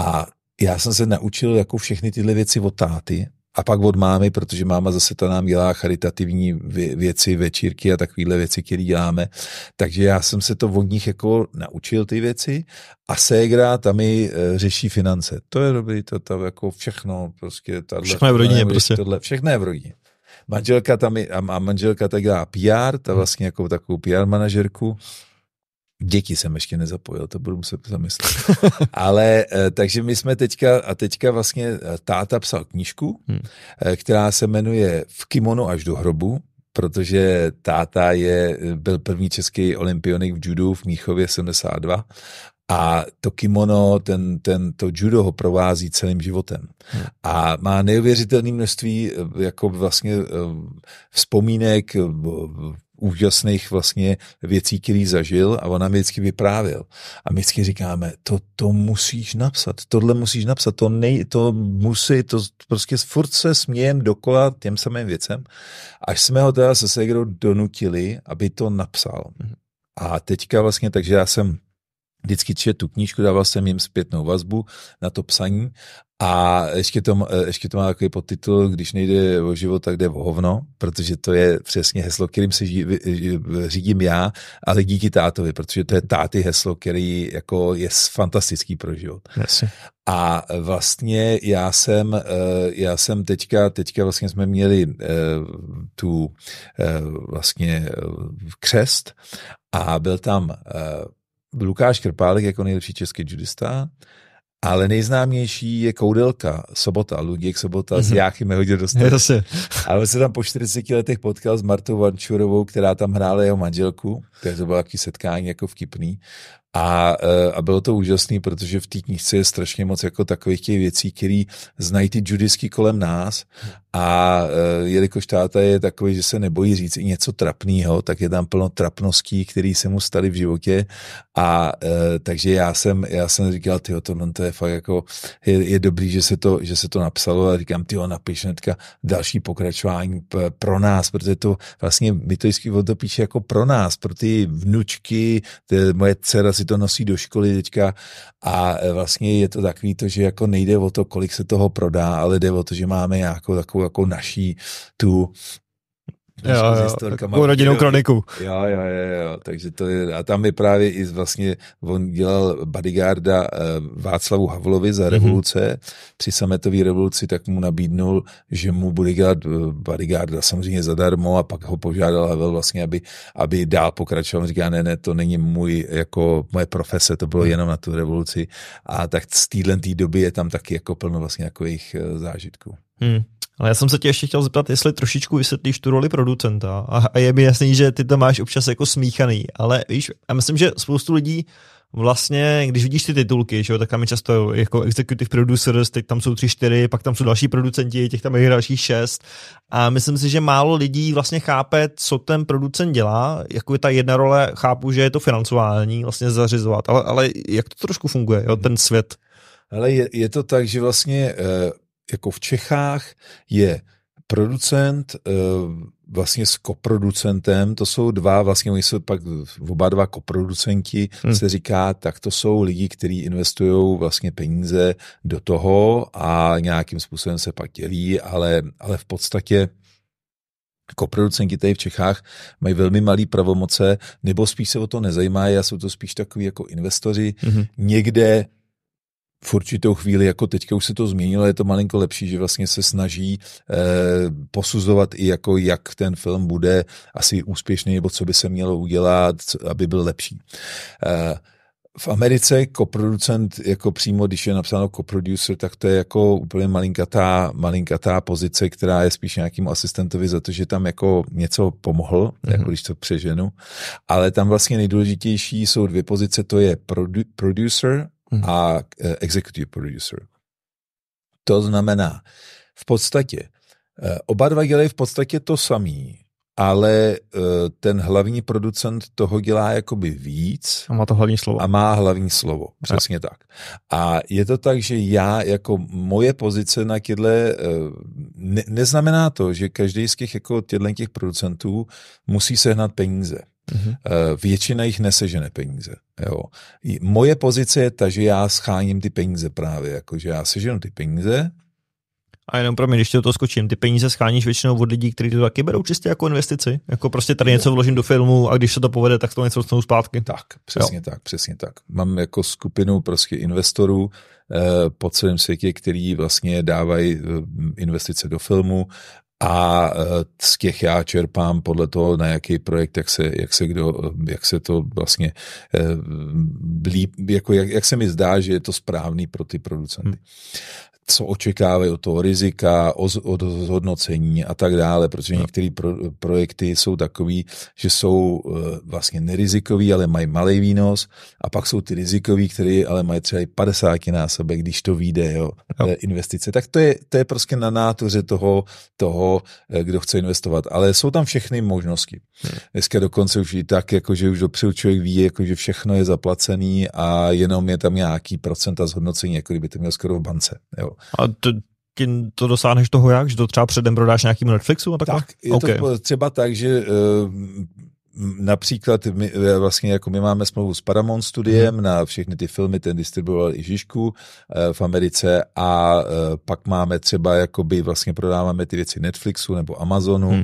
A já jsem se naučil jako všechny tyhle věci od táty a pak od mámy, protože máma zase ta nám dělá charitativní věci, večírky a takovéhle věci, které děláme. Takže já jsem se to od nich jako naučil ty věci a ségra tam mi e, řeší finance. To je dobrý, to tam jako všechno, prostě tato, všechno je v rodině, prostě. Tohle, všechno je v rodině. Manželka tam je, a manželka tak dělá PR, ta hmm. vlastně jako takovou PR manažerku, Děti jsem ještě nezapojil, to budu muset zamyslet. Ale eh, takže my jsme teďka, a teďka vlastně eh, táta psal knížku, hmm. Eh, která se jmenuje V kimono až do hrobu, protože táta je, byl první český olympionik v judu v Míchově 72 a to kimono, ten, ten, to judo ho provází celým životem. Hmm. A má neuvěřitelné množství jako vlastně vzpomínek, úžasných vlastně věcí, který zažil a on nám vždycky vyprávěl. A my vždycky říkáme, to, to musíš napsat, tohle musíš napsat, to, nej, to musí, to prostě furt se smějem dokola těm samým věcem. Až jsme ho teda se Segrou donutili, aby to napsal. Mhm. A teďka vlastně, takže já jsem vždycky čet tu knížku, dával jsem jim zpětnou vazbu na to psaní a ještě to, ještě to má takový podtitul, když nejde o život, tak jde o hovno, protože to je přesně heslo, kterým se ži, řídím já, ale díky tátovi, protože to je táty heslo, který jako je fantastický pro život. Jasně. A vlastně já jsem, eh, já jsem teďka, teďka vlastně jsme měli eh, tu eh, vlastně křest a byl tam Lukáš Krpálek jako nejlepší český judista, ale nejznámější je Koudelka, Sobota, Luděk Sobota mm-hmm. s mhm. Jáchyme hodil dostat. Jasně. A on se tam po 40 letech potkal s Martou Vančurovou, která tam hrála jeho manželku, to bylo taky setkání jako vtipný. A, e, a bylo to úžasné, protože v té knížce je strašně moc jako takových těch věcí, které znají ty judisky kolem nás. A e, jelikož táta je takový, že se nebojí říct i něco trapného, tak je tam plno trapností, které se mu staly v životě. A e, takže já jsem, já jsem říkal, ty to, to je fakt jako, je, je dobrý, že se, to, že se to napsalo. A říkám, ty napiš hnedka další pokračování pro nás, protože to vlastně my to píše jako pro nás, pro ty vnučky, moje dcera si to nosí do školy teďka a e, vlastně je to takový to, že jako nejde o to, kolik se toho prodá, ale jde o to, že máme nějakou takovou jako naší tu jo, jo, s rodinnou kroniku. Jo, jo, jo, jo, takže to je, a tam je právě i vlastně, on dělal bodyguarda eh, Václavu Havlovi za mhm. revoluce, mm-hmm. při sametové revoluci, tak mu nabídnul, že mu bude dělat eh, bodyguarda samozřejmě zadarmo a pak ho požádal Havel vlastně, aby, aby dál pokračoval. On říká, ne, ne, to není můj, jako moje profese, to bylo mhm. jenom na tu revoluci. A tak z téhle doby je tam taky jako plno vlastně jakových eh, zážitků. Hmm. Ale já jsem se tě ještě chtěl zeptat, jestli trošičku vysvětlíš tu roli producenta. A, a je mi jasný, že ty tam máš občas jako smíchaný, ale víš, já myslím, že spoustu lidí vlastně, když vidíš ty titulky, že jo, tak tam je často jako executive producers, teď tam jsou tři, čtyři, pak tam jsou další producenti, těch tam je další šest. A myslím si, že málo lidí vlastně chápe, co ten producent dělá. Jako je ta jedna role, chápu, že je to financování, vlastně zařizovat, ale, ale jak to trošku funguje, jo, ten svět? Ale je, je to tak, že vlastně eh, jako v Čechách je producent eh, vlastně s koproducentem, to jsou dva, vlastně oni jsou pak oba dva koproducenti, hmm. se říká, tak to jsou lidi, kteří investují vlastně peníze do toho a nějakým způsobem se pak dělí, ale, ale v podstatě koproducenti tady v Čechách mají velmi malé pravomoce, nebo spíš se o to nezajímají a jsou to spíš takový jako investoři mm-hmm. někde v určitou chvíli, jako teďka už se to změnilo, je to malinko lepší, že vlastně se snaží e, posuzovat i jako, jak ten film bude asi úspěšný, nebo co by se mělo udělat, aby byl lepší. E, v Americe koproducent, jako přímo, když je napsáno koproducer, tak to je jako úplně malinkatá, malinkatá pozice, která je spíš nějakým asistentovi za to, že tam jako něco pomohl, mm-hmm. jako mhm. když to přeženu. Ale tam vlastně nejdůležitější jsou dvě pozice, to je produ- producer Hmm. a eh, executive producer. To znamená, v podstatě, eh, oba dva dělají v podstatě to samý, ale eh, ten hlavní producent toho dělá jakoby víc. A má to hlavní slovo. A má hlavní slovo, přesně tak. tak. A je to tak, že já jako moje pozice na těhle, ne, neznamená to, že každý z těch, jako těch producentů musí sehnat peníze. Eh, většina jich nesežene peníze. Jo. Moje pozice je ta, že já scháním ty peníze právě, jakože já seženu ty peníze, a jenom pro mě, když to skočím, ty peníze scháníš většinou od lidí, kteří to taky berou čistě jako investici. Jako prostě tady něco vložím do filmu a když se to povede, tak to něco dostanou zpátky. Tak, přesně jo. tak, přesně tak. Mám jako skupinu prostě investorů eh, po celém světě, který vlastně dávají eh, investice do filmu, a e, z těch já čerpám podle toho, na jaký projekt, jak se, jak se, kdo, jak se to vlastně e, líp, jako jak, jak se mi zdá, že je to správný pro ty producenty. Hmm co očekávají od toho rizika, od zhodnocení a tak dále, protože no. některé pro, projekty jsou takové, že jsou eh, vlastně nerizikový, ale mají malý výnos a pak jsou ty rizikový, které ale mají třeba i 50 násobek, když to vyjde, jo, jo. Eh, investice. Tak to je, to je prostě na nátoře toho, toho, eh, kdo chce investovat. Ale jsou tam všechny možnosti. Hmm. Dneska dokonce už i tak, jako že už dopředu člověk ví, jako že všechno je zaplacený a jenom je tam nějaký procenta zhodnocení, jako kdyby to měl skoro v bance. Jo. A to, ty to dosáhneš toho jak? Že to třeba předem prodáš nějakým Netflixu a tak? Tak, je okay. to třeba tak, že eh, například my, eh, vlastně jako my máme smlouvu s Paramount Studiem hmm. na všechny ty filmy, ten distribuoval i Žižku eh, v Americe a pak máme třeba jakoby vlastně prodáváme ty věci Netflixu nebo Amazonu, hmm.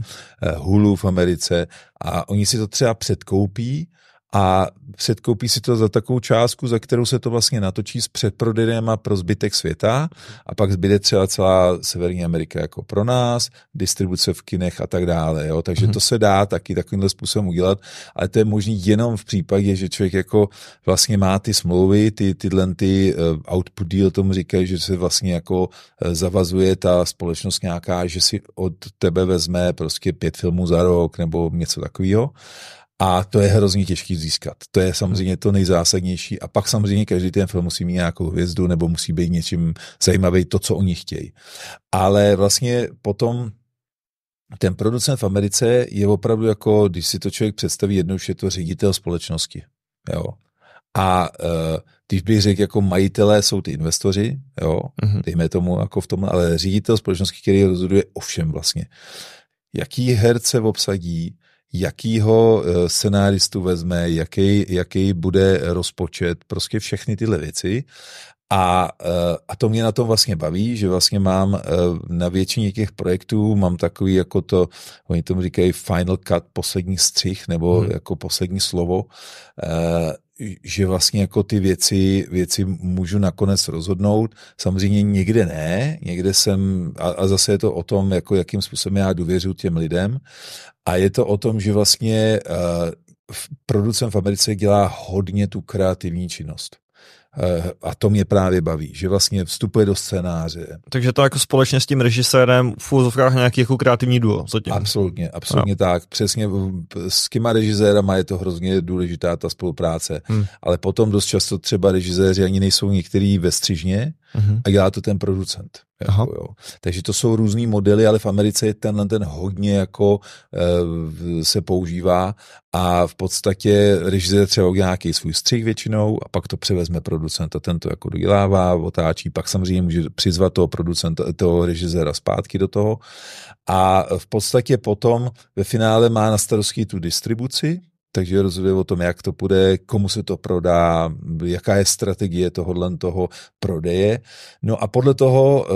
Hulu v Americe a oni si to třeba předkoupí a předkoupí si to za takovou částku, za kterou se to vlastně natočí s předprodejem a pro zbytek světa a pak zbyde třeba celá Severní Amerika jako pro nás, distribuce v kinech a tak dále. Jo? Takže mhm. to se dá taky takovýmhle způsobem udělat, ale to je možný jenom v případě, že člověk jako vlastně má ty smlouvy, ty, tyhle ty eh, output deal tomu říkají, že se vlastně jako eh, zavazuje ta společnost nějaká, že si od tebe vezme prostě pět filmů za rok nebo něco takového. A to je hrozně těžký získat. To je samozřejmě to nejzásadnější. A pak samozřejmě každý ten film musí mít nějakou hvězdu nebo musí být něčím zajímavý to, co oni chtějí. Ale vlastně potom ten producent v Americe je opravdu jako, když si to člověk představí, jednou je to ředitel společnosti. Jo. A uh, když bych řekl, jako majitelé jsou ty investoři, jo, mm-hmm. dejme tomu jako v tom, ale ředitel společnosti, který rozhoduje o všem vlastně. Jaký herce obsadí, jakýho eh, scenáristu vezme, jaký, jaký bude rozpočet, prostě všechny tyhle věci. A, eh, a to mě na tom vlastně baví, že vlastně mám eh, na většině těch projektů, mám takový jako to, oni tomu říkají final cut, poslední střih, nebo hmm. jako poslední slovo že vlastně jako ty věci, věci můžu nakonec rozhodnout. Samozřejmě někde ne, někde jsem, a, a zase je to o tom, jako jakým způsobem já důvěřu těm lidem. A je to o tom, že vlastně uh, producent v Americe dělá hodně tu kreativní činnost. Eh, a to mě právě baví, že vlastně vstupuje do scénáře. Takže to jako společně s tím režisérem v úzovkách nějaký jako kreativní duo. Zatím. Absolutně, absolutně no. tak. Přesně s těma režisérama je to hrozně důležitá ta spolupráce, hmm. ale potom dost často třeba režiséři ani nejsou některý ve střižně, uh-huh. a dělá to ten producent. Jako, jo. Takže to jsou různý modely, ale v Americe je tenhle ten hodně jako e, se používá a v podstatě režisér třeba nějaký svůj střih většinou a pak to převezme producent a ten to jako dodělává, otáčí, pak samozřejmě může přizvat toho producenta, toho režiséra zpátky do toho a v podstatě potom ve finále má na starosti tu distribuci, takže rozhoduje o tom, jak to půjde, komu se to prodá, jaká je strategie tohohle toho prodeje. No a podle toho eh,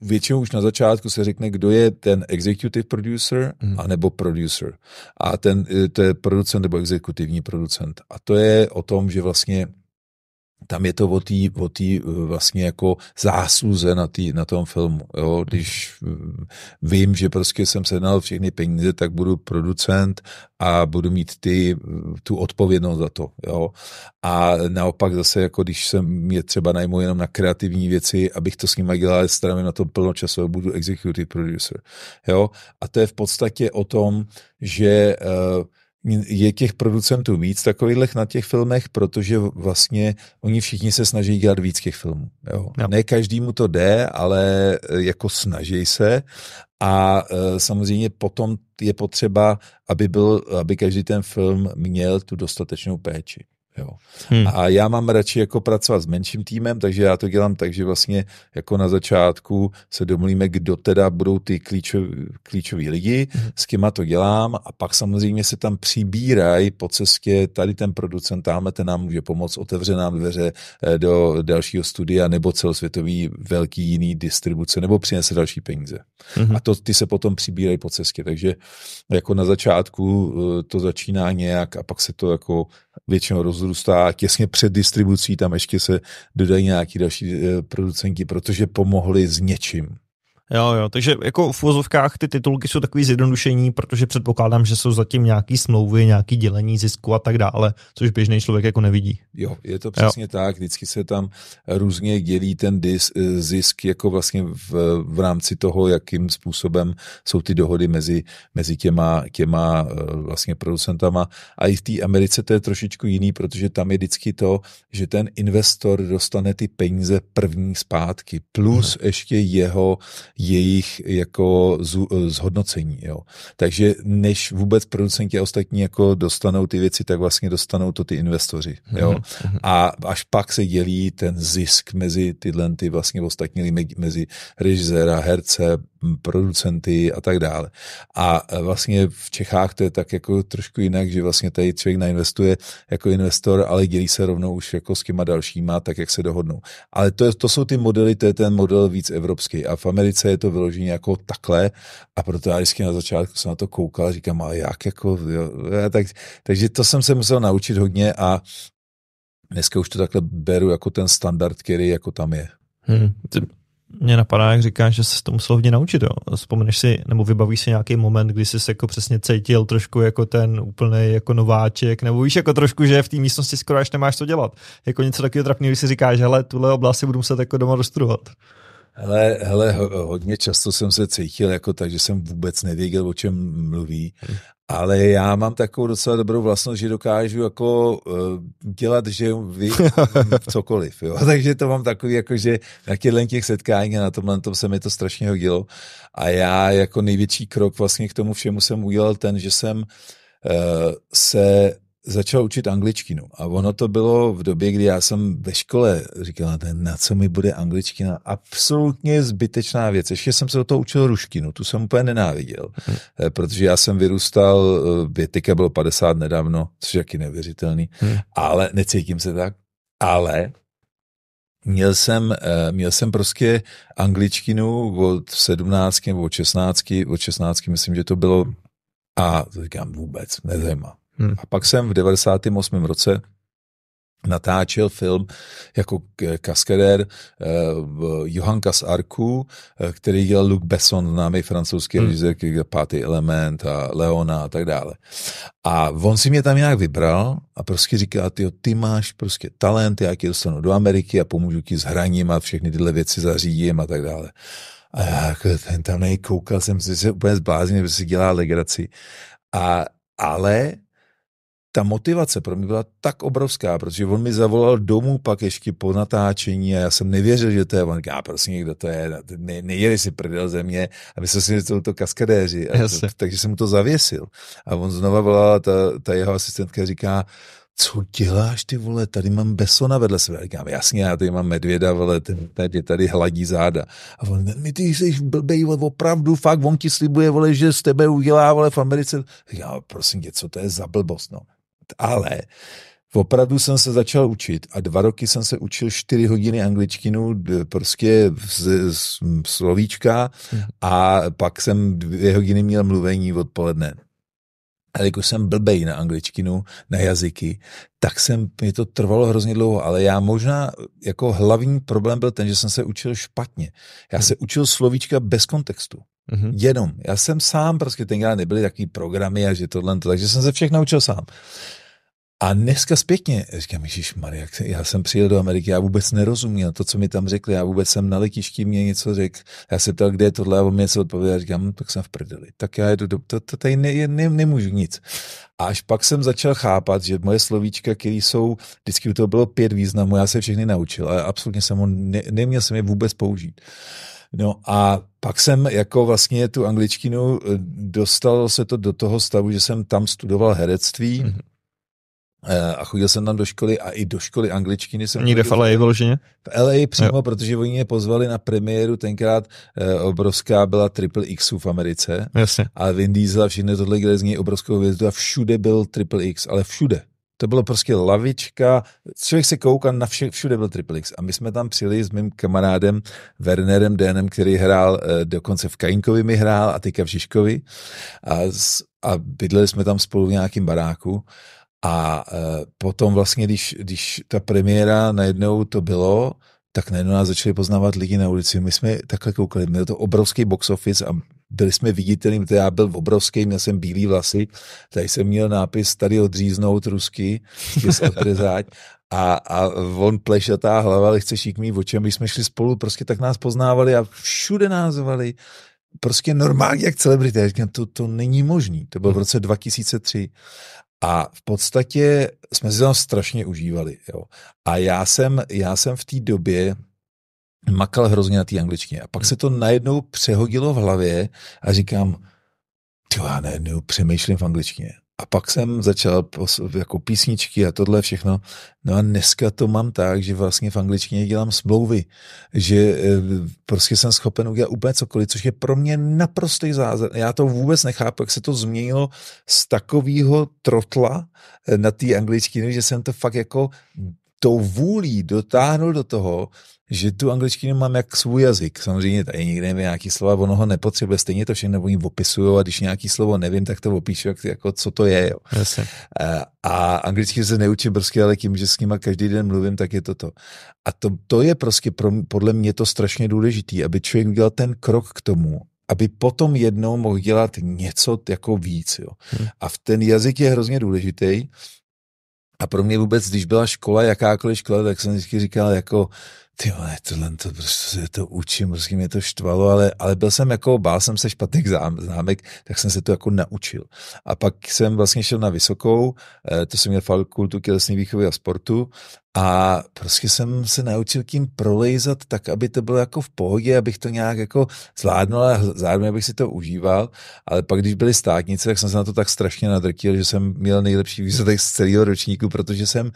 většinou už na začátku se řekne, kdo je ten executive producer hmm. anebo producer. A ten, eh, to je producent nebo exekutivní producent. A to je o tom, že vlastně tam je to o té o e, vlastně jako zásluze na, tý, na tom filmu. Jo? Když e, vím, že prostě jsem sehnal všechny peníze, tak budu producent a budu mít ty, e, tu odpovědnost za to. Jo? A naopak zase, jako když jsem je třeba najmu jenom na kreativní věci, abych to s nimi dělal, strávím na to plnočasově, budu executive producer. Jo? A to je v podstatě o tom, že uh, je těch producentů víc takových na těch filmech, protože vlastně oni všichni se snaží dělat víc těch filmů. Jo. Jo. Ne každému to jde, ale eh, jako snaží se a e, samozřejmě potom je potřeba, aby, byl, aby každý ten film měl tu dostatečnou péči. Jo. Hmm. A já mám radši jako pracovat s menším týmem, takže já to dělám tak, že vlastně jako na začátku se domluvíme, kdo teda budou ty klíčoví lidi, hmm. s kýma to dělám a pak samozřejmě se tam přibírají po cestě, tady ten producent, tamhle ten nám může pomoct, otevře nám dveře eh, do dalšího studia nebo celosvětový velký jiný distribuce nebo přinese další peníze. Hmm. A to ty se potom přibírají po cestě, takže jako na začátku eh, to začíná nějak a pak se to jako většinou rozrůstá těsně před distribucí, tam ještě se dodají nějaký další eh, producenti, protože pomohli s něčím. Jo, jo, takže jako v uvozovkách ty titulky jsou takový zjednodušení, protože předpokládám, že jsou zatím nějaký smlouvy, nějaký dělení zisku a tak dále, což běžný člověk jako nevidí. Jo, je to přesně jo. tak, vždycky se tam různě dělí ten dis, zisk jako vlastně v, v rámci toho, jakým způsobem jsou ty dohody mezi, mezi těma, těma eh, vlastně producentama. A i v té Americe to je trošičku jiný, protože tam je vždycky to, že ten investor dostane ty peníze první zpátky, plus hmm. ještě jeho jejich jako eh, zhodnocení. Jo. Takže než vůbec producenti a ostatní jako dostanou ty věci, tak vlastně dostanou to ty investoři. Mhm, jo. Mm-hmm. A až pak se dělí ten zisk mezi tyhle ty vlastně ostatní mezi režiséra, herce, producenty a tak dále. A e, vlastně v Čechách to je tak jako trošku jinak, že vlastně tady člověk nainvestuje jako investor, ale dělí se rovnou už jako s těma dalšíma, tak jak se dohodnou. Ale to, je, to jsou ty modely, to je ten model víc evropský. A v Americe je to vyloženě jako takhle a proto já vždycky na začátku jsem na to koukal a říkám, ale jak jako, jo, tak, takže to jsem se musel naučit hodně a dneska už to takhle beru jako ten standard, který jako tam je. Hmm mě napadá, jak říkáš, že se to musel hodně naučit. Jo. Vzpomeneš si, nebo vybavíš si nějaký moment, kdy jsi se jako přesně cítil trošku jako ten úplný jako nováček, nebo víš jako trošku, že v té místnosti skoro až nemáš co dělat. Jako něco takového trapného, když si říkáš, hele, tuhle oblast si budu muset jako doma dostudovat. Hele, hele, hodně často jsem se cítil jako tak, že jsem vůbec nevěděl, o čem mluví, hmm. ale já mám takovou docela dobrou vlastnost, že dokážu jako eh, dělat, že vy cokoliv, jo. Takže to mám takový, jako že na těchto těch setkání a na tomhle tom se mi to strašně hodilo a já jako největší krok vlastně k tomu všemu jsem udělal ten, že jsem eh, se začal učit angličtinu. A ono to bylo v době, kdy já jsem ve škole říkal, na co mi bude angličtina, absolutně zbytečná věc. Ještě jsem se do toho učil ruštinu, tu jsem úplně nenáviděl, hmm. Eh, protože já jsem vyrůstal, eh, teďka bylo 50 nedávno, což je taky nevěřitelný. hmm. ale necítím se tak, ale Měl jsem, eh, měl jsem prostě angličtinu od 17 nebo od 16, od 16 myslím, že to bylo a to říkám vůbec, nezajímá. Hmm. A pak jsem v 98. roce natáčel film jako kaskadér uh, eh, eh, Johan Kasarku, uh, eh, který dělal Luc Besson, známý francouzský hmm. režisér, který dělal Pátý element a Leona a tak dále. A on si mě tam nějak vybral a prostě říká, ty, ty máš prostě talent, já ti dostanu do Ameriky a pomůžu ti s hraním a všechny tyhle věci zařídím a tak dále. A já jako ten tam nejkoukal, jsem si se úplně zbláznil, že si dělá legraci. A, ale ta motivace pro mě byla tak obrovská, protože on mi zavolal domů pak ještě po natáčení a já jsem nevěřil, že to je on. Říká, prosím, někdo to je, ne, nejeli si prdel ze mě a myslel si, že jsou to kaskadéři. A to, takže jsem to zavěsil. A on znova volal ta, ta jeho asistentka říká, co děláš ty vole, tady mám Besona vedle sebe. říkám, jasně, já tady mám medvěda, vole, ten tady, tady hladí záda. A on, mi ty jsi blbej, vole, opravdu, fakt, on ti slibuje, vole, že z tebe udělá, vole, v Americe. říkám, prosím tě, co to je za blbost, no ale Opravdu jsem se začal učit a dva roky jsem se učil čtyři hodiny angličtinu, prostě z, z slovíčka hm. a pak jsem dvě hodiny měl mluvení odpoledne. A jako jsem blbej na angličtinu, na jazyky, tak jsem, mi to trvalo hrozně dlouho, ale já možná, jako hlavní problém byl ten, že jsem se učil špatně. Já se mhm. učil slovíčka bez kontextu. Mm-hmm. Jenom. Já jsem sám, prostě tenkrát nebyly takový programy a že tohle, takže jsem se všechno učil sám. A dneska zpětně říkám, Ježíš Maria, já jsem přijel do Ameriky, já vůbec nerozuměl to, co mi tam řekli, já vůbec jsem na letišti mě něco řekl, já se ptal, kde je tohle, a on mě něco odpověděl, říkám, hm, tak jsem v prdeli, tak já jdu, do, to, to tady ne, ne, nemůžu nic. A až pak jsem začal chápat, že moje slovíčka, které jsou, vždycky u toho bylo pět významů, já se všechny naučil ale absolutně jsem ho, ne, neměl jsem je vůbec použít. No a pak jsem jako vlastně tu angličtinu, eh, dostal se to do toho stavu, že jsem tam studoval herectví, mm-hmm Eh, a chodil jsem tam do školy a i do školy angličtiny jsem... Někde v LA vyloženě? V LA přímo, jo. protože oni mě pozvali na premiéru, tenkrát eh, obrovská byla Triple X v Americe. Jasně. A Vin Diesel a všichni tohle, kde z něj obrovskou hvězdu a všude byl Triple X, ale všude. To bylo prostě lavička, člověk se koukal, na vše, všude byl Triple X. A my jsme tam přijeli s mým kamarádem Wernerem Dénem, který hrál, eh, dokonce v Kainkovi mi hrál a teďka v Žižkovi. A, a bydleli jsme tam spolu v nějakém baráku. A e, potom vlastně, když, když ta premiéra najednou to bylo, tak najednou nás začali poznávat lidi na ulici. My jsme takhle koukali, měl to obrovský box office a byli jsme viditelní. protože já byl obrovský, měl jsem bílý vlasy, tady jsem měl nápis tady odříznout rusky, odřezať a, a on plešatá hlava, lehce šikmý očem, my jsme šli spolu, prostě tak nás poznávali a všude názvali. prostě normálně jak celebrity. Já říkám, to, to není možný. To bylo v hmm. roce 2003. A v podstatě jsme si tam strašně užívali. Jo. A já jsem, já jsem v té době makal hrozně na té angličtině. A pak hmm. se to najednou přehodilo v hlavě a říkám, ty já najednou přemýšlím v angličtině. A pak jsem začal jako písničky a tohle všechno. No a dneska to mám tak, že vlastně v angličtině dělám smlouvy, že e, prostě jsem schopen udělat úplně cokoliv, což je pro mě naprostý zázrak. Já to vůbec nechápu, jak se to změnilo z takového trotla e, na té angličtiny, že jsem to fakt jako tou vůlí dotáhnul do toho, že tu angličtinu mám jak svůj jazyk. Samozřejmě tady nikdy nevím nějaký slova, ono ho nepotřebuje, stejně to všechno oni opisují a když nějaký slovo nevím, tak to opíšu, jako co to je. Jo. Jasně. A anglicky se neučím brzky, prostě, ale tím, že s nima každý den mluvím, tak je to to. A to, to je prostě pro, podle mě to strašně důležité, aby člověk dělal ten krok k tomu, aby potom jednou mohl dělat něco jako víc. Jo. Hmm. A v ten jazyk je hrozně důležitý. A pro mě vůbec, když byla škola, jakákoliv škola, tak jsem vždycky říkal, jako ty vole, tohle to prostě se to učím, prostě mě to štvalo, ale, ale byl jsem jako, bál jsem se špatných známek, tak jsem se to jako naučil. A pak jsem vlastně šel na vysokou, eh, to jsem měl fakultu tělesné výchovy a sportu a prostě jsem se naučil tím prolejzat tak, aby to bylo jako v pohodě, abych to nějak jako zvládnul a zároveň abych si to užíval, ale pak když byly státnice, tak jsem se na to tak strašně nadrtil, že jsem měl nejlepší výsledek z celého ročníku, protože jsem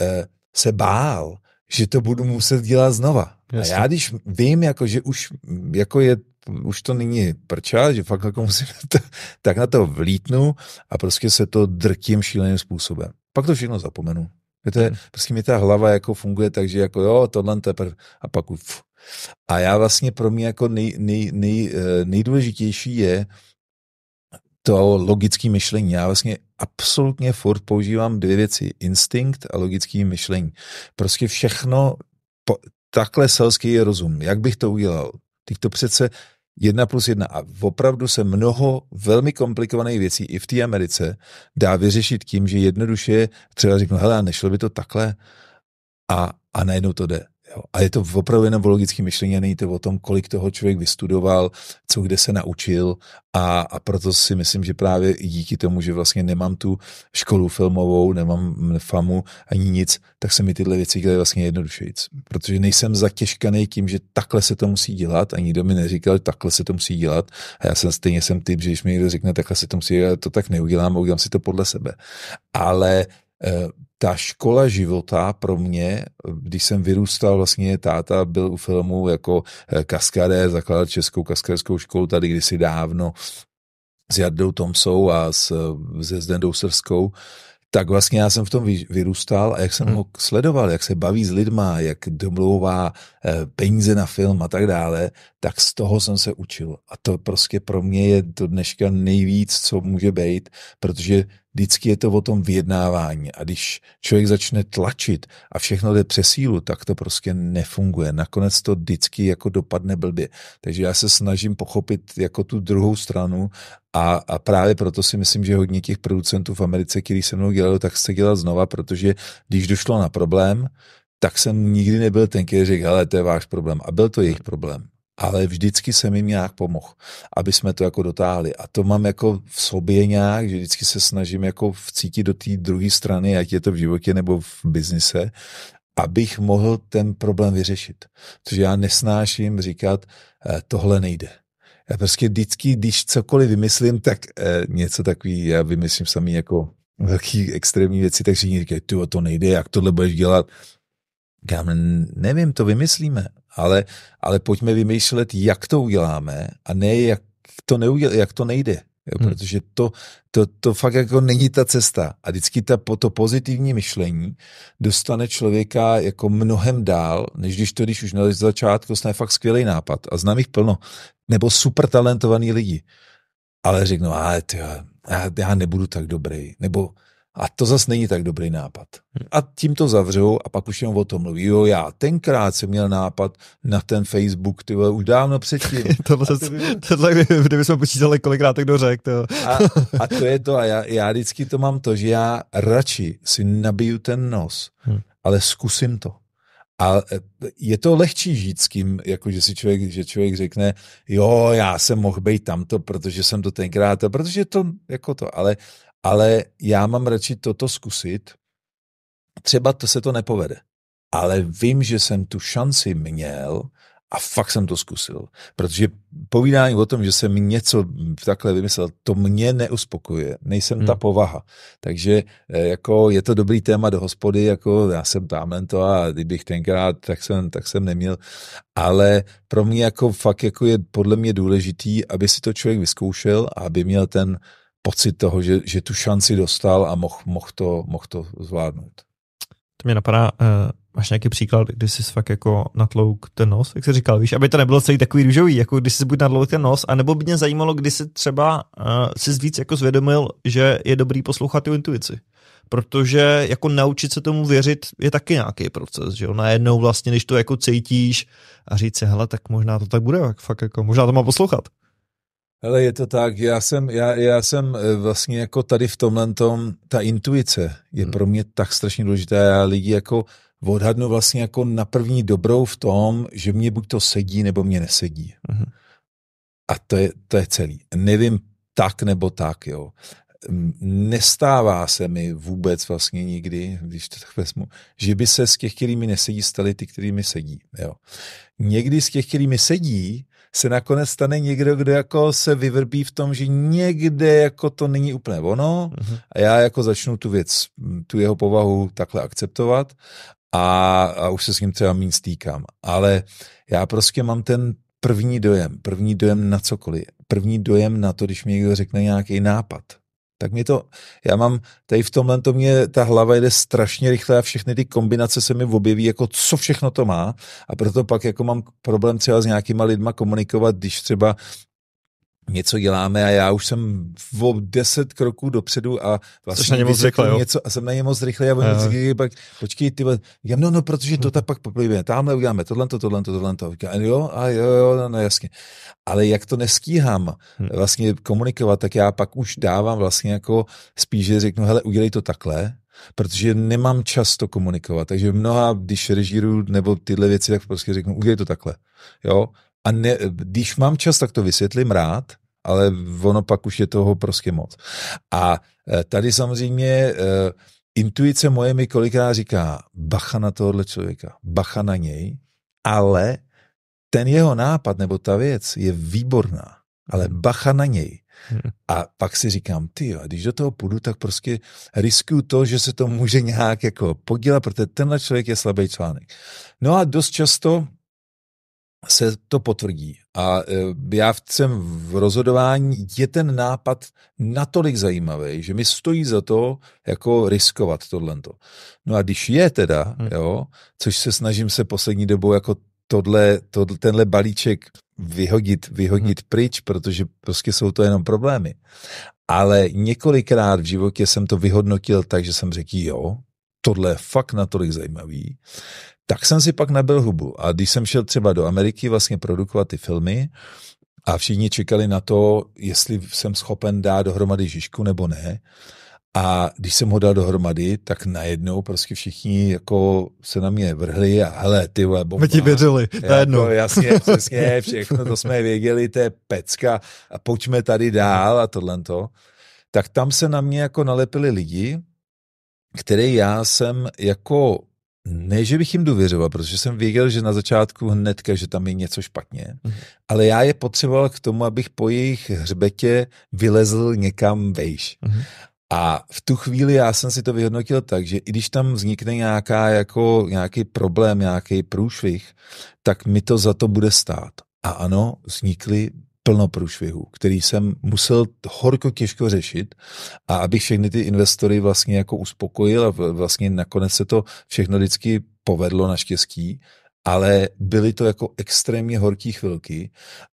eh, se bál, že to budu muset dělat znova. Jasně. A já když vím, jako, že už, jako je, už to není prča, že fakt jako musím, to, tak na to vlítnu a prostě se to drtím šíleným způsobem. Pak to všechno zapomenu. To hmm. prostě mi ta hlava jako funguje tak, že jako jo, tohle to je prv, a pak už. A já vlastně pro mě jako nej, nej, nej, eh, nejdůležitější je, to logické myšlení. Já vlastně absolutně furt používám dvě věci. Instinkt a logické myšlení. Prostě všechno, po, takhle selský je rozum. Jak bych to udělal? Teď to přece jedna plus jedna. A opravdu se mnoho velmi komplikovaných věcí i v té Americe dá vyřešit tím, že jednoduše třeba řeknu, hele, nešlo by to takhle a, a najednou to jde. Jo. A je to opravdu jenom o logické myšlení, není to o tom, kolik toho člověk vystudoval, co kde se naučil a, a proto si myslím, že právě díky tomu, že vlastně nemám tu školu filmovou, nemám famu ani nic, tak se mi tyhle věci dělají vlastně jednodušejíc. Protože nejsem zatěžkaný tím, že takhle se to musí dělat a nikdo mi neříkal, že takhle se to musí dělat a já jsem stejně jsem typ, že když mi někdo řekne, takhle se to musí dělat, to tak neudělám udělám si to podle sebe. Ale eh, ta škola života pro mě, když jsem vyrůstal, vlastně táta byl u filmu jako eh, kaskadé, zakládal Českou kaskadskou školu tady kdysi dávno s Jardou Tomsou a s, eh, se Zdendou Srskou, tak vlastně já jsem v tom vyrůstal a jak jsem hmm. ho sledoval, jak se baví s lidma, jak domlouvá eh, peníze na film a tak dále, tak z toho jsem se učil. A to prostě pro mě je to dneška nejvíc, co může být, protože Vždycky je to o tom vyjednávání a když člověk začne tlačit a všechno jde přes sílu, tak to prostě nefunguje. Nakonec to vždycky jako dopadne blbě. Takže já se snažím pochopit jako tu druhou stranu a, a právě proto si myslím, že hodně těch producentů v Americe, kteří se mnou dělali, tak se dělat znova, protože když došlo na problém, tak jsem nikdy nebyl ten, který řekl, hele, to je váš problém. A byl to jejich problém ale vždycky jsem jim nějak pomohl, aby jsme to jako dotáhli. A to mám jako v sobě nějak, že vždycky se snažím jako vcítit do té druhé strany, ať je to v životě nebo v biznise, abych mohl ten problém vyřešit. Protože já nesnáším říkat, eh, tohle nejde. Já prostě vždycky, když cokoliv vymyslím, tak eh, něco takový, já vymyslím samý jako velký extrémní věci, takže říkají, ty to nejde, jak tohle budeš dělat. Já nevím, to vymyslíme ale, ale pojďme vymýšlet, jak to uděláme a ne jak to, neuděl, jak to nejde. Jo, hmm. Protože to, to, to fakt jako není ta cesta. A vždycky ta, to pozitivní myšlení dostane člověka jako mnohem dál, než když to, když už na začátku je fakt skvělý nápad. A znám jich plno. Nebo super talentovaný lidi. Ale řeknu, ale ty, já, já nebudu tak dobrý. Nebo a to zase není tak dobrý nápad. A tím to zavřou a pak už jenom o tom mluví. Jo, já tenkrát jsem měl nápad na ten Facebook, ty vole, už dávno předtím. tohle, a to by... tohle, kdyby jsme počítali, kolikrát kdo řekl. a, a to je to a já, já vždycky to mám to, že já radši si nabiju ten nos, hmm. ale zkusím to. A e, je to lehčí žít s kým, jako že si člověk, že člověk řekne, jo, já jsem mohl být tamto, protože jsem to tenkrát, protože to, jako to, ale, ale já mám radši toto zkusit. Třeba to se to nepovede, ale vím, že jsem tu šanci měl a fakt jsem to zkusil. Protože povídání o tom, že jsem něco takhle vymyslel, to mě neuspokuje. Nejsem hmm. ta povaha. Takže eh, jako je to dobrý téma do hospody, jako já jsem tamhle to a kdybych tenkrát, tak jsem, tak jsem neměl. Ale pro mě jako fakt jako je podle mě důležitý, aby si to člověk vyzkoušel a aby měl ten pocit toho, že, že tu šanci dostal a mohl moh to, moh to zvládnout. To mě napadá, uh, máš nějaký příklad, kdy jsi fakt jako natlouk ten nos, jak jsi říkal, víš, aby to nebylo celý takový růžový, jako když jsi buď natlouk ten nos, anebo by mě zajímalo, kdy jsi třeba uh, eh, si víc jako zvědomil, že je dobrý poslouchat tu intuici. Protože jako naučit se tomu věřit je taky nějaký proces, že jo, najednou vlastně, když to jako cítíš a říct si, hele, tak možná to tak bude, fakt jako, možná to má poslouchat. Ale je to tak, já jsem, já, já jsem eh, vlastně jako tady v tomhle tom, ta intuice je hmm. pro mě tak strašně důležitá. Já lidi jako odhadnu vlastně jako na první dobrou v tom, že mě buď to sedí, nebo mě nesedí. Hmm. A to je, to je celý. Nevím tak nebo tak, jo. Mm, nestává se mi vůbec vlastně nikdy, když to tak vezmu, že by se z těch, kterými mi nesedí, staly ty, kterými mi sedí. Jo. Někdy z těch, kterými mi sedí, se nakonec stane někdo, kdo jako se vyvrbí v tom, že někde jako to není úplně ono mm-hmm. a já jako začnu tu věc, tu jeho povahu takhle akceptovat a, a už se s ním třeba méně stýkám. Ale já prostě mám ten první dojem, první dojem na cokoliv, první dojem na to, když mi někdo řekne nějaký nápad tak mě to, já mám, tady v tomhle to mě ta hlava jde strašně rychle a všechny ty kombinace se mi objeví, jako co všechno to má a proto pak jako mám problém třeba s nějakýma lidma komunikovat, když třeba něco děláme a já už jsem o deset kroků dopředu a vlastně na moc rychle, něco a jsem na ně moc rychle a oni vždycky pak, počkej, ty já, no, no, protože to hm. tak pak poplivíme, tamhle uděláme tohle, to, tohle, to, tohle, to. A jo, a jo, jo, no, no, jasně. Ale jak to nestíhám hm. vlastně komunikovat, tak já pak už dávám vlastně jako spíš, že řeknu, hele, udělej to takhle, protože nemám čas to komunikovat. Takže mnoha, když režíru nebo tyhle věci, tak prostě řeknu, udělej to takhle. Jo, a ne, když mám čas, tak to vysvětlím rád, ale ono pak už je toho prostě moc. A e, tady samozřejmě e, intuice moje mi kolikrát říká, bacha na tohohle člověka, bacha na něj, ale ten jeho nápad nebo ta věc je výborná, ale bacha na něj. Hmm. A pak si říkám, ty, a když do toho půjdu, tak prostě riskuju to, že se to může nějak jako podělat, protože tenhle člověk je slabý článek. No a dost často se to potvrdí. A e, já jsem v rozhodování, je ten nápad natolik zajímavý, že mi stojí za to jako riskovat tohle. No a když je teda, hmm. jo, což se snažím se poslední dobou jako tohle, to, tenhle balíček vyhodit, vyhodit hmm. pryč, protože prostě jsou to jenom problémy. Ale několikrát v životě jsem to vyhodnotil tak, že jsem řekl, jo, tohle je fakt natolik zajímavý, tak jsem si pak nabil hubu. A když jsem šel třeba do Ameriky vlastně produkovat ty filmy, a všichni čekali na to, jestli jsem schopen dát dohromady Žižku nebo ne. A když jsem ho dal dohromady, tak najednou prostě všichni jako se na mě vrhli a hele, ty vole, bomba. My ti věřili, jako najednou. Jako, jasně, přesně, všechno to jsme věděli, to je pecka a pojďme tady dál a tohle to. Tak tam se na mě jako nalepili lidi, který já jsem jako ne, že bych jim důvěřoval, protože jsem věděl, že na začátku hnedka, že tam je něco špatně, mm. ale já je potřeboval k tomu, abych po jejich hřbetě vylezl někam vejš. Mm. A v tu chvíli já jsem si to vyhodnotil tak, že i když tam vznikne nějaká, jako, nějaký problém, nějaký průšvih, tak mi to za to bude stát. A ano, vznikly plno průšvihů, který jsem musel horko těžko řešit a abych všechny ty investory vlastně jako uspokojil a vlastně nakonec se to všechno vždycky povedlo naštěstí, ale byly to jako extrémně horký chvilky,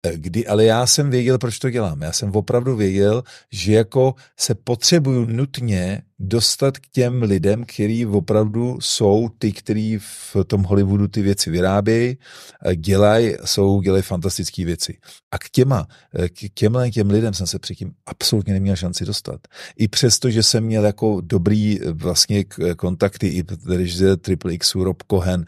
eh, kdy, ale já jsem věděl, proč to dělám. Já jsem opravdu věděl, že jako se potřebuju nutně dostat k těm lidem, kteří opravdu jsou ty, kteří v tom Hollywoodu ty věci vyrábějí, eh, dělají, jsou, dělají fantastické věci. A k těma, eh, k těmhle těm lidem jsem se předtím absolutně neměl šanci dostat. I přesto, že jsem měl jako dobrý vlastně kontakty, i tady, že Triple X, Rob Cohen,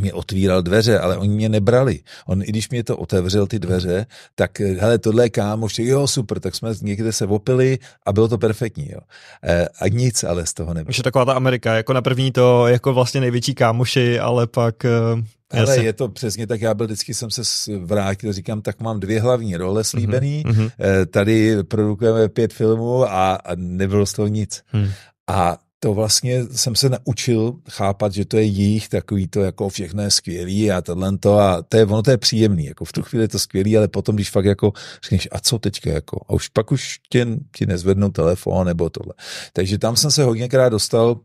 mě otvíral dveře, ale oni mě nebrali. On, i když mě to otevřel ty dveře, tak eh, hele, tohle je kámoš, jo, super, tak jsme někde se opili a bylo to perfektní, jo. E, a nic ale z toho nebylo. Už je taková ta Amerika, jako na první to, jako vlastně největší kámoši, ale pak ale eh, je to přesně tak, já byl vždycky jsem se vrátil, říkám, tak mám dvě hlavní role mhm, slíbený, mm-hmm. tady produkujeme pět filmů a, a nebylo z toho nic. Mm. A to vlastně jsem se naučil chápat, že to je jejich takový to jako všechno je skvělý a tohle to a to je, ono to je příjemný, jako v tu chvíli je to skvělý, ale potom, když fakt jako řekneš, a co teďka jako, a už pak už tě, ti nezvednou telefon nebo tohle. Takže tam jsem se hodněkrát dostal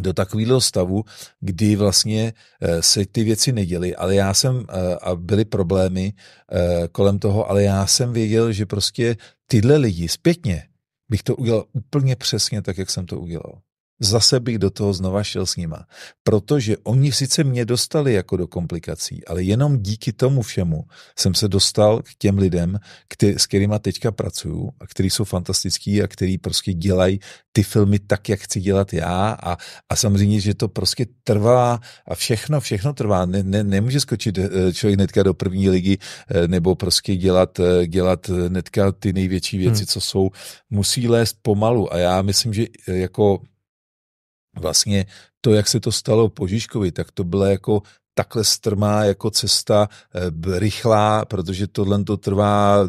do takového stavu, kdy vlastně eh, se ty věci neděly, ale já jsem, eh, a byly problémy eh, kolem toho, ale já jsem věděl, že prostě tyhle lidi zpětně bych to udělal úplně přesně tak, jak jsem to udělal zase bych do toho znova šel s nima. Protože oni sice mě dostali jako do komplikací, ale jenom díky tomu všemu jsem se dostal k těm lidem, který, s kterými teďka pracuju a který jsou fantastický a který prostě dělají ty filmy tak, jak chci dělat já a, a samozřejmě, že to prostě trvá a všechno, všechno trvá. Ne, ne, nemůže skočit eh, člověk netka do první ligy eh, nebo prostě dělat, eh, dělat netka ty největší věci, hmm. co jsou. Musí lézt pomalu a já myslím, že jako vlastně to, jak se to stalo po Žižkovi, tak to byla jako takhle strmá jako cesta, eh, rychlá, protože tohle to trvá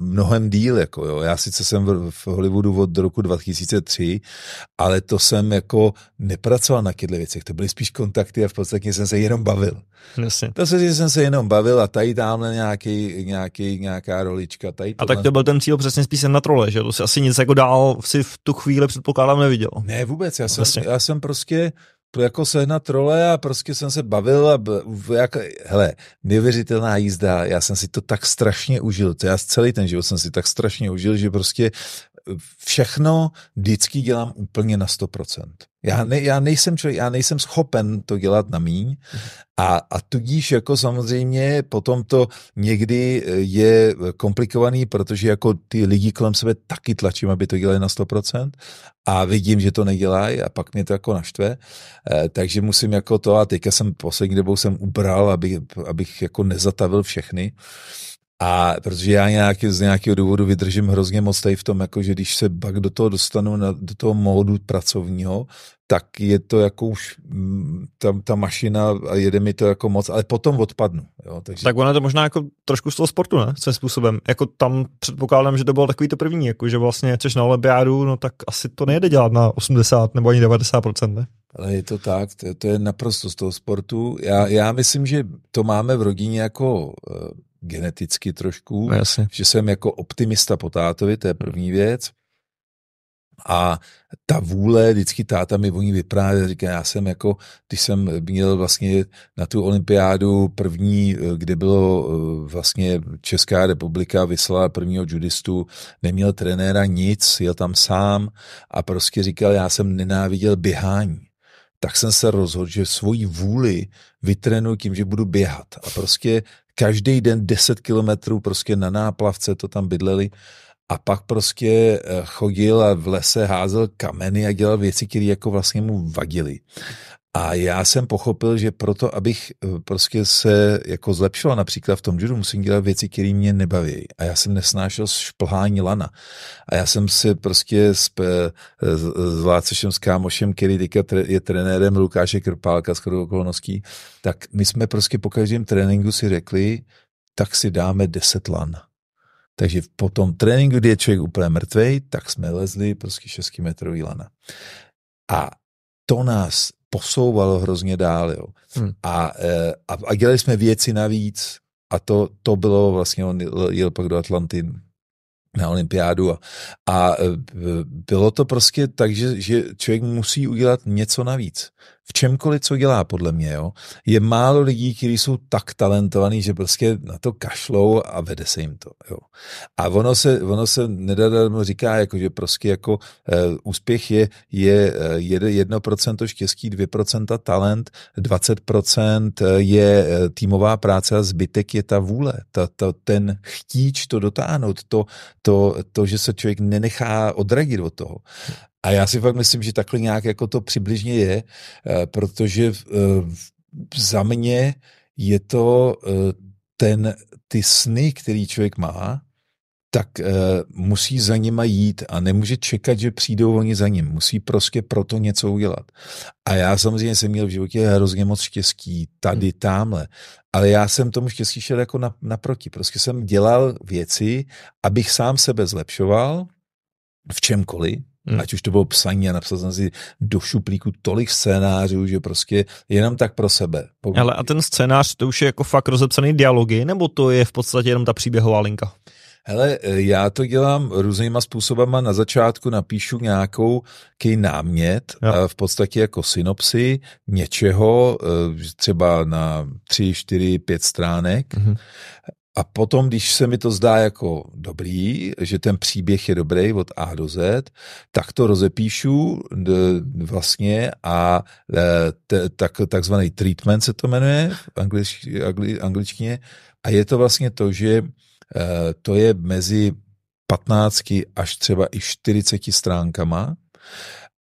mnohem díl. Jako jo. Já sice jsem v, v Hollywoodu od roku 2003, ale to jsem jako nepracoval na těchto věcech. To byly spíš kontakty a v podstatě jsem se jenom bavil. Jasně. To se, že jsem se jenom bavil a tady tamhle nějaký, nějaký, nějaká rolička. Tady a tak to byl ten cíl přesně spíš jsem na trole, že? To si asi nic jako dál si v tu chvíli předpokládám neviděl. Ne, vůbec. Já jsem, vlastně- já jsem prostě to jako sehnat role a prostě jsem se bavil a jak, hele, nevěřitelná jízda, já jsem si to tak strašně užil, to já celý ten život jsem si tak strašně užil, že prostě všechno vždycky dělám úplně na 100%. Já, mhm. ne, já nejsem člověk, já nejsem schopen to dělat na míň mhm. a, a tudíž jako samozřejmě potom to někdy eh, je komplikovaný, protože jako ty lidi kolem sebe taky tlačím, aby to dělali na 100% a vidím, že to nedělají a pak mě to jako naštve, eh, takže musím jako to a teďka jsem poslední dobou jsem ubral, aby, abych jako nezatavil všechny, a protože já nějak, z nějakého důvodu vydržím hrozně moc tady v tom, jako že když se pak do toho dostanu, na, do toho módu pracovního, tak je to jako už m, mm, ta, ta mašina a jede mi to jako moc, ale potom odpadnu. Jo, takže... Tak ono je to možná jako trošku z toho sportu, ne? Svým způsobem. Jako tam předpokládám, že to bylo takový to první, jako že vlastně chceš na olympiádu, no tak asi to nejde dělat na 80 nebo ani 90%, ne? Ale je to tak, to, to je naprosto z toho sportu. Já, já myslím, že to máme v rodině jako eh, geneticky trošku, no, že jsem jako optimista po tátovi, to je první věc. A ta vůle, vždycky táta mi o ní vyprávěl, říká, já jsem jako, když jsem měl vlastně na tu olympiádu první, kde bylo eh, vlastně Česká republika, vyslala prvního judistu, neměl trenéra nic, jel tam sám a prostě říkal, já jsem nenáviděl běhání tak jsem se rozhodl, že svoji vůli vytrénuji tím, že budu běhat. A prostě každý den 10 kilometrů prostě na náplavce to tam bydleli a pak prostě eh, chodil a v lese házel kameny a dělal věci, které jako vlastně mu vadily. A já jsem pochopil, že proto, abych eh, prostě se jako zlepšoval například v tom judu, musím dělat věci, které mě nebaví. A já jsem nesnášel šplhání lana. A já jsem se prostě eh, s, s Vlácešem, s kámošem, který teďka je trenérem Lukáše Krpálka z okolností, tak my jsme prostě po každém tréninku si řekli, tak si dáme 10 lan. Takže po tom tréninku, kdy je člověk úplně mrtvej, tak jsme lezli prostě 6 metrový lana. A to nás posouvalo hrozně dál. Jo. Hmm. A, eh, a, a dělali jsme věci navíc a to, to bylo vlastně, on jel pak do Atlanty na olympiádu a, a eh, bylo to prostě tak, že, že člověk musí udělat něco navíc v čemkoliv, co dělá, podle mě, jo, je málo lidí, kteří jsou tak talentovaní, že prostě na to kašlou a vede se jim to. Jo. A ono se, ono se nedadno říká, jako, že prostě jako e, úspěch je, je eh, jedno procento štěstí, 2% talent, 20% eh, je týmová práce a zbytek je ta vůle, ta, ta, ten chtíč to dotáhnout, to, to, to, že se člověk nenechá odradit od toho. A já si fakt myslím, že takhle nějak jako to přibližně je, eh, protože eh, za mě je to eh, ten, ty sny, který člověk má, tak musí za nima jít a nemůže čekat, že přijdou oni za ním. Musí prostě proto něco udělat. A já samozřejmě jsem měl v životě hrozně moc štěstí tady, hm. tamhle. Ale já jsem tomu štěstí šel jako naproti. Prostě jsem dělal věci, abych sám sebe zlepšoval v čemkoliv, Hmm. Ať už to bylo psaní a napsal jsem si do šuplíku tolik scénářů, že prostě jenom tak pro sebe. Pokud... Ale a ten scénář, to už je jako fakt rozepsaný dialogy, nebo to je v podstatě jenom ta příběhová linka? Hele, já to dělám různýma způsobama. Na začátku napíšu nějakou ký námět, ja. Eh, v podstatě jako synopsi něčeho, eh, třeba na tři, čtyři, pět stránek. Mm-hmm. A potom, když se mi to zdá jako dobrý, že ten příběh je dobrý od A do Z, tak to rozepíšu vlastně a e, tak, takzvaný treatment se to jmenuje v anglič, angli, angličtině. A je to vlastně to, že e, to je mezi 15 až třeba i 40 stránkama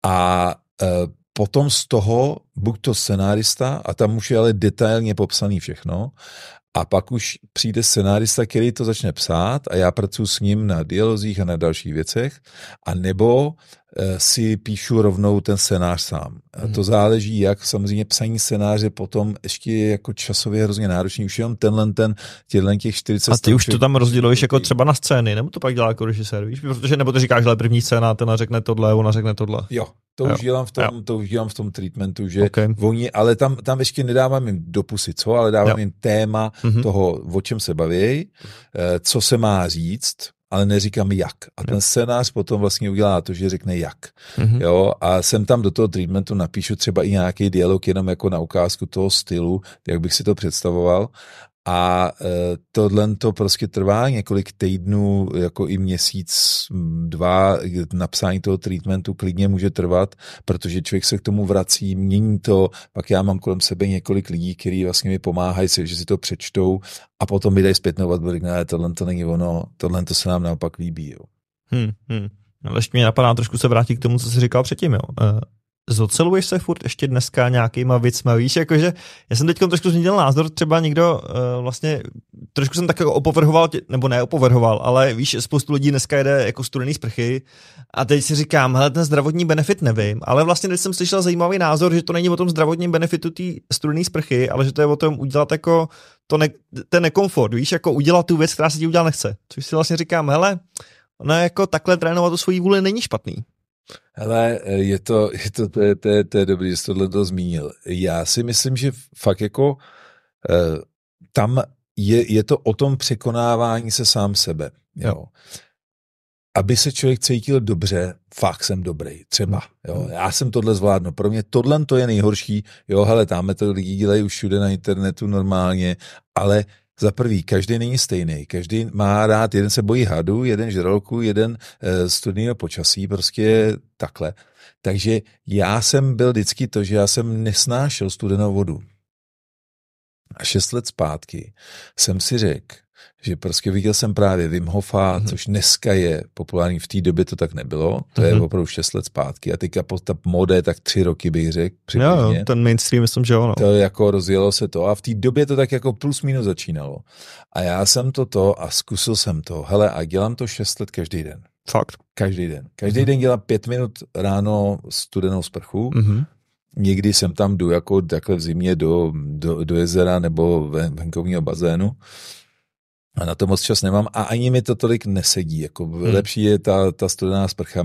a e, potom z toho, buď to scenárista, a tam už je ale detailně popsaný všechno, a pak už přijde scenárista, který to začne psát a já pracuji s ním na dialozích a na dalších věcech, a nebo Eh, si píšu rovnou ten scénář sám. A eh, to mhm. záleží, jak samozřejmě psaní scénáře potom ještě je jako časově hrozně náročný. Už jenom tenhle ten, těchto těch 40 A ty už to tam rozděluješ jako třeba na scény, nebo to pak dělá jako režisér, víš? Protože nebo ty říkáš, že první scéna, ten řekne tohle, ona řekne tohle. Jo, to jo. už dělám v tom, jo. to už dělám v tom treatmentu, že okay. oni, ale tam, tam ještě nedávám jim dopusy, co, ale dávám jo. jim téma mm-hmm. toho, o čem se baví, mhm. eh, co se má říct, ale neříkám jak. A ten scénář potom vlastně udělá to, že řekne jak. Mm-hmm. Jo, a jsem tam do toho treatmentu napíšu třeba i nějaký dialog jenom jako na ukázku toho stylu, jak bych si to představoval a e, tohle to prostě trvá několik týdnů, jako i měsíc, dva, napsání toho treatmentu klidně může trvat, protože člověk se k tomu vrací, mění to, pak já mám kolem sebe několik lidí, kteří vlastně mi pomáhají, se, že si to přečtou a potom mi dají zpětnou vatbu, ne, tohle to není ono, tohle to se nám naopak líbí. Jo. Hmm, hmm. Ale no, ještě mě napadá trošku se vrátit k tomu, co jsi říkal předtím. Jo. E, zoceluješ se furt ještě dneska nějakýma věcma, víš, jakože já jsem teď trošku změnil názor, třeba někdo uh, vlastně, trošku jsem tak jako opovrhoval, tě, nebo ne opovrhoval, ale víš, spoustu lidí dneska jede jako studený sprchy a teď si říkám, hele, ten zdravotní benefit nevím, ale vlastně teď jsem slyšel zajímavý názor, že to není o tom zdravotním benefitu té studené sprchy, ale že to je o tom udělat jako to ne, ten nekomfort, víš, jako udělat tu věc, která se ti udělat nechce, což si vlastně říkám, hele, no jako takhle trénovat tu svoji vůli není špatný. Ale je to, je to, to, je, to, je, to je dobrý, že jsi tohle to zmínil. Já si myslím, že fakt jako eh, tam je, je to o tom překonávání se sám sebe. Jo. Aby se člověk cítil dobře, fakt jsem dobrý, třeba. Jo. Hmm. Já jsem tohle zvládnu. Pro mě tohle to je nejhorší. Jo, hele, tam to lidi dělají už všude na internetu normálně, ale za prvý, každý není stejný. Každý má rád, jeden se bojí hadu, jeden žralku, jeden e, eh, studního počasí, prostě takhle. Takže já jsem byl vždycky to, že já jsem nesnášel studenou vodu. A šest let zpátky jsem si řekl, že prostě viděl jsem právě Wim Hofa, mm-hmm. což dneska je populární, v té době to tak nebylo, to mm-hmm. je mhm. opravdu 6 let zpátky a teďka ta móda je tak tři roky bych řekl. Jo, no, jo, ten mainstream myslím, že ono. To jako rozjelo se to a v té době to tak jako plus minus začínalo. A já jsem to to a zkusil jsem to, hele a dělám to 6 let každý den. Fakt? Každý den. Každý mm-hmm. den dělám pět minut ráno studenou sprchu, mm-hmm. Někdy jsem tam jdu jako takhle v zimě do, do, do jezera nebo ven, venkovního bazénu a na to moc čas nemám a ani mi to tolik nesedí. Jako hmm. Lepší je ta, ta studená sprcha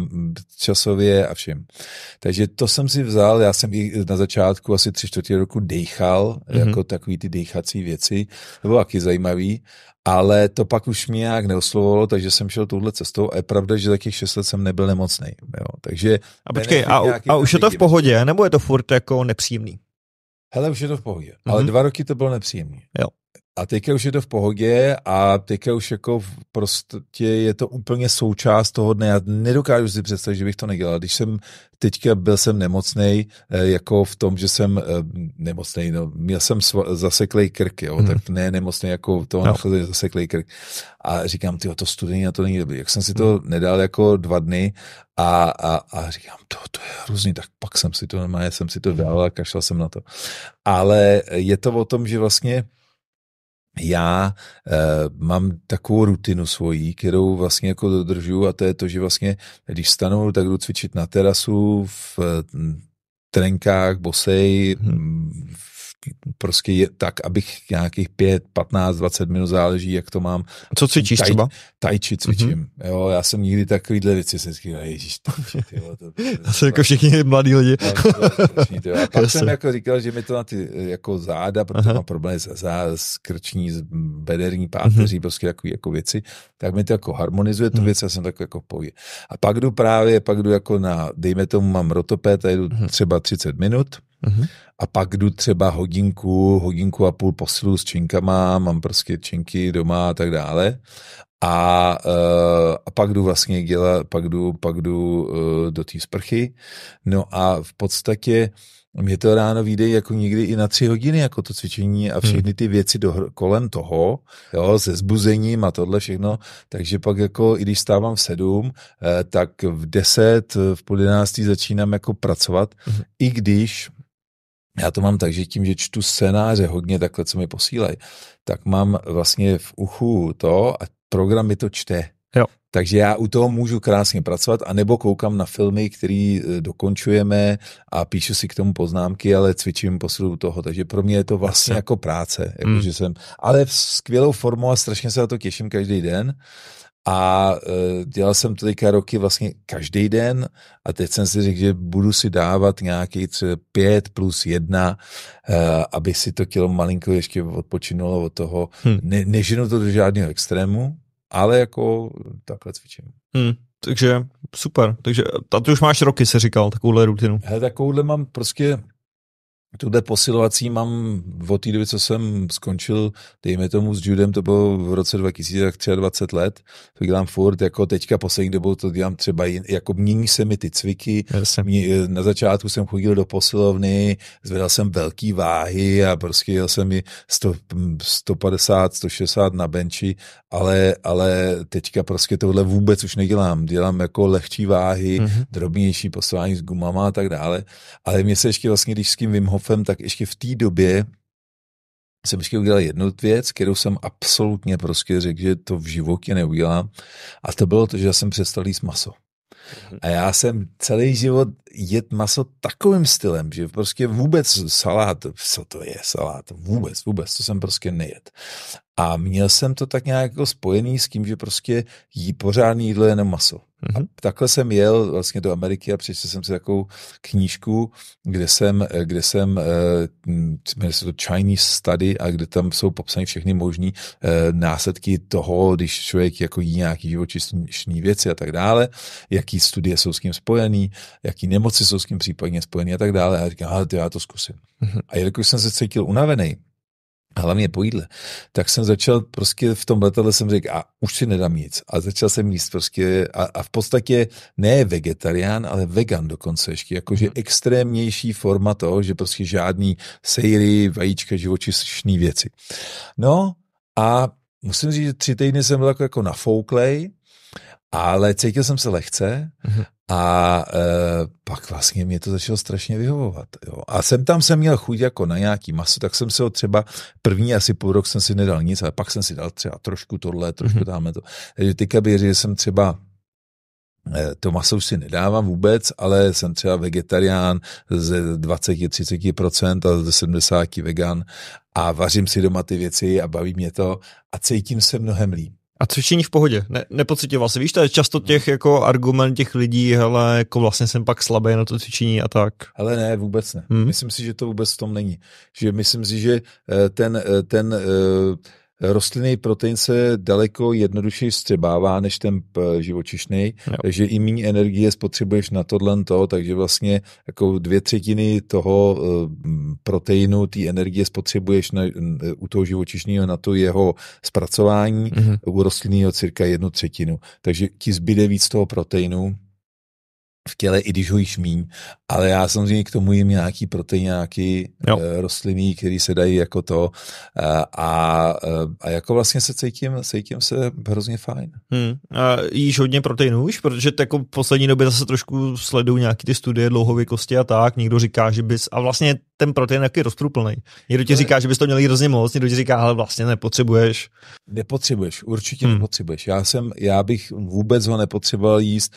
časově a všem. Takže to jsem si vzal, já jsem i na začátku asi tři čtvrtě roku dejchal, hmm. jako takový ty dejchací věci, to bylo taky zajímavý, ale to pak už mě nějak neoslovovalo, takže jsem šel touhle cestou a je pravda, že za těch šest let jsem nebyl nemocný. Jo. Takže a počkej, a, a už je to v pohodě, nebo je to furt jako nepříjemný? Hele, už je to v pohodě, hmm ale dva roky to bylo nepříjemné. Jo. A teďka už je to v pohodě a teďka už jako prostě je to úplně součást toho dne. Já nedokážu si představit, že bych to nedělal. Když jsem teďka byl jsem nemocný eh, jako v tom, že jsem eh, nemocný, no, měl jsem zaseklej krk, jo, hmm. tak ne nemocný jako to no. nachází zaseklej krk. A říkám, ty to studení a to není dobrý. Jak jsem si to hmm. nedal jako dva dny a, a, a říkám, to, to je hrozný, tak pak jsem si to normálně, jsem si to dal a kašlal jsem na to. Ale je to o tom, že vlastně já e, mám takovou rutinu svojí, kterou vlastně jako dodržuju a to je to, že vlastně, když stanu, tak jdu cvičit na terasu, v eh, trenkách, bosej, hmm. Mhm. v prostě je tak, abych nějakých 5, 15, 20 minut záleží, jak to mám. A co cvičíš taj, třeba? Tai chi cvičím. Mm-hmm. Jo, já jsem nikdy takovýhle věci se říkal, ježiš, to, tyjo, to, to, to, to, jako všichni mladí lidi. a pak jsem jako říkal, že mi to na ty jako záda, protože mám problém s, s krční, s bederní páteří, mm-hmm. prostě jako, jako věci, tak mi to jako harmonizuje tu věc, já jsem tak jako pově. A pak jdu právě, pak jdu jako na, dejme tomu, mám rotopet a jdu mm-hmm. třeba 30 minut, mm-hmm a pak jdu třeba hodinku, hodinku a půl posilu s činkama, mám prostě činky doma a tak dále. A, eh, a pak jdu vlastně dělat, pak jdu, pak jdu eh, do té sprchy. No a v podstatě mě to ráno vyjde jako někdy i na tři hodiny, jako to cvičení a hmm. všechny ty věci do, kolem toho, jo, se zbuzením a tohle všechno, takže pak jako, i když stávám v sedm, eh, tak v deset, v půl jedenáctý začínám jako pracovat, mm-hmm. i když já to mám tak, že tím, že čtu scénáře hodně takhle, co mi posílají, tak mám vlastně v uchu to a program mi to čte. Jo. Takže já u toho můžu krásně pracovat, anebo koukám na filmy, které eh, dokončujeme a píšu si k tomu poznámky, ale cvičím posudu toho. Takže pro mě je to vlastně jako práce. Hmm. Jako, mm. že jsem, ale v skvělou formou a strašně se na to těším každý den. A e, dělal jsem to teďka roky vlastně každý den a teď jsem si řekl, že budu si dávat nějaký třeba pět plus jedna, e, aby si to tělo malinko ještě odpočinulo od toho. Hmm. Ne, neženu to do žádného extrému, ale jako takhle cvičím. Hmm. Takže super. Takže a ty už máš roky, se říkal, takovouhle rutinu. Hele, takovouhle mám prostě Tuhle posilovací mám od té doby, co jsem skončil, dejme tomu s judem, to bylo v roce 2023 let, to dělám furt, jako teďka poslední dobou to dělám třeba, jako mění se mi ty cviky, mě, eh, na začátku jsem chodil do posilovny, zvedal jsem velký váhy a prostě jel jsem mi 150, 160 na benči, ale, ale teďka prostě tohle vůbec už nedělám, dělám jako lehčí váhy, mm-hmm. drobnější posilování s gumama a tak dále, ale mě se ještě vlastně, když s tím Wim filozofem, tak ještě v té době jsem ještě udělal jednu věc, kterou jsem absolutně prostě řekl, že to v životě neudělám. A to bylo to, že já jsem přestal jíst maso. Mhm. A já jsem celý život jet maso takovým stylem, že prostě vůbec salát, co to je salát, vůbec, vůbec, to jsem prostě nejet. A měl jsem to tak nějak jako spojený s tím, že prostě jí pořádný jídlo jenom maso. Mm-hmm. A mhm. takhle jsem jel vlastně do Ameriky a přečetl jsem si takovou knížku, kde jsem, kde jsem eh, hm, jmenuje se to Chinese Study a kde tam jsou popsány všechny možné eh, následky toho, když člověk jako jí nějaký živočišní věci a tak dále, jaký studie jsou s tím spojený, jaký nemoci jsou s tím případně spojený a tak dále. A říkám, ale já to zkusím. Mm-hmm. A jelikož jsem se cítil unavený, hlavně po jídle, tak jsem začal prostě v tom letadle jsem řekl, a už si nedám nic. A začal jsem jíst prostě, a, a v podstatě ne vegetarián, ale vegan dokonce ještě, jakože mhm. extrémnější forma toho, že prostě žádný sejry, vajíčka, živočišné věci. No a musím říct, že tři týdny jsem byl jako, jako nafouklej, ale cítil jsem se lehce mhm. A e, pak vlastně mě to začalo strašně vyhovovat. Jo. A jsem tam jsem měl chuť jako na nějaký maso, tak jsem se ho třeba první asi půl rok jsem si nedal nic, ale pak jsem si dal třeba trošku tohle, trošku mm-hmm. dáme to. Takže teďka bych že jsem třeba e, to maso už si nedávám vůbec, ale jsem třeba vegetarián ze 20-30% a ze 70 vegan a vařím si doma ty věci a baví mě to a cítím se mnohem líp. A cvičení v pohodě? Ne, nepocitoval se, víš, to je často těch hmm. jako argument těch lidí, hele, jako vlastně jsem pak slabý na to cvičení a tak. Ale ne, vůbec ne. Hmm. Myslím si, že to vůbec v tom není. Že myslím si, že eh, ten, eh, ten eh, rostlinný protein se daleko jednodušeji střebává než ten eh, živočišný, takže i méně energie spotřebuješ na tohle, to, takže vlastně jako dvě třetiny toho eh, proteinu, té energie spotřebuješ na, eh, u toho živočišného na to jeho zpracování, mm-hmm. u rostlinného cirka jednu třetinu. Takže ti zbyde víc toho proteinu, v těle, i když ho již míň. Ale já samozřejmě k tomu jim nějaký nějaký jo. Eh, rostlinný, které se dají jako to. Eh, a, eh, a jako vlastně se cítím, cítím se hrozně fajn. Hmm. A jíš hodně proteinů už? Protože jako v poslední době zase trošku sledují nějaké ty studie dlouhověkosti a tak. Někdo říká, že bys... A vlastně ten protein je rozprůplný. Někdo ti říká, že bys to měl jít hrozně moc, někdo ti říká, ale vlastně nepotřebuješ. Nepotřebuješ, určitě hmm. nepotřebuješ. Já jsem, já bych vůbec ho nepotřeboval jíst.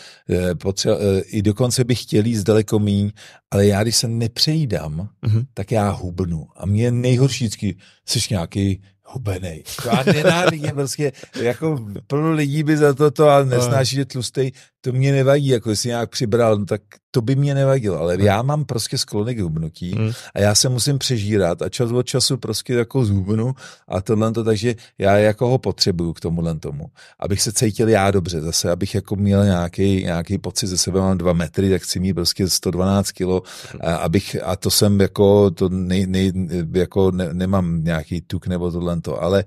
Potřeba, i dokonce bych chtěl jít daleko míň, ale já, když se nepřejdám, mm-hmm. tak já hubnu. A mě nejhorší vždycky, jsi nějaký hubenej. Já nenávidím prostě, jako plno lidí by za toto, ale nesnáší, že tlustej, to mě nevadí, jako jestli nějak přibral, no tak to by mě nevadilo, ale hmm. já mám prostě sklony k hubnutí hmm. a já se musím přežírat a čas od času prostě jako zhubnu a tohle to, takže já jako ho potřebuju k tomuhle tomu, abych se cítil já dobře zase, abych jako měl nějaký, nějaký pocit ze sebe, mám dva metry, tak chci mít prostě 112 kilo, hmm. a, abych, a to jsem jako, to nej, nej, jako ne, nemám nějaký tuk nebo tohle to, ale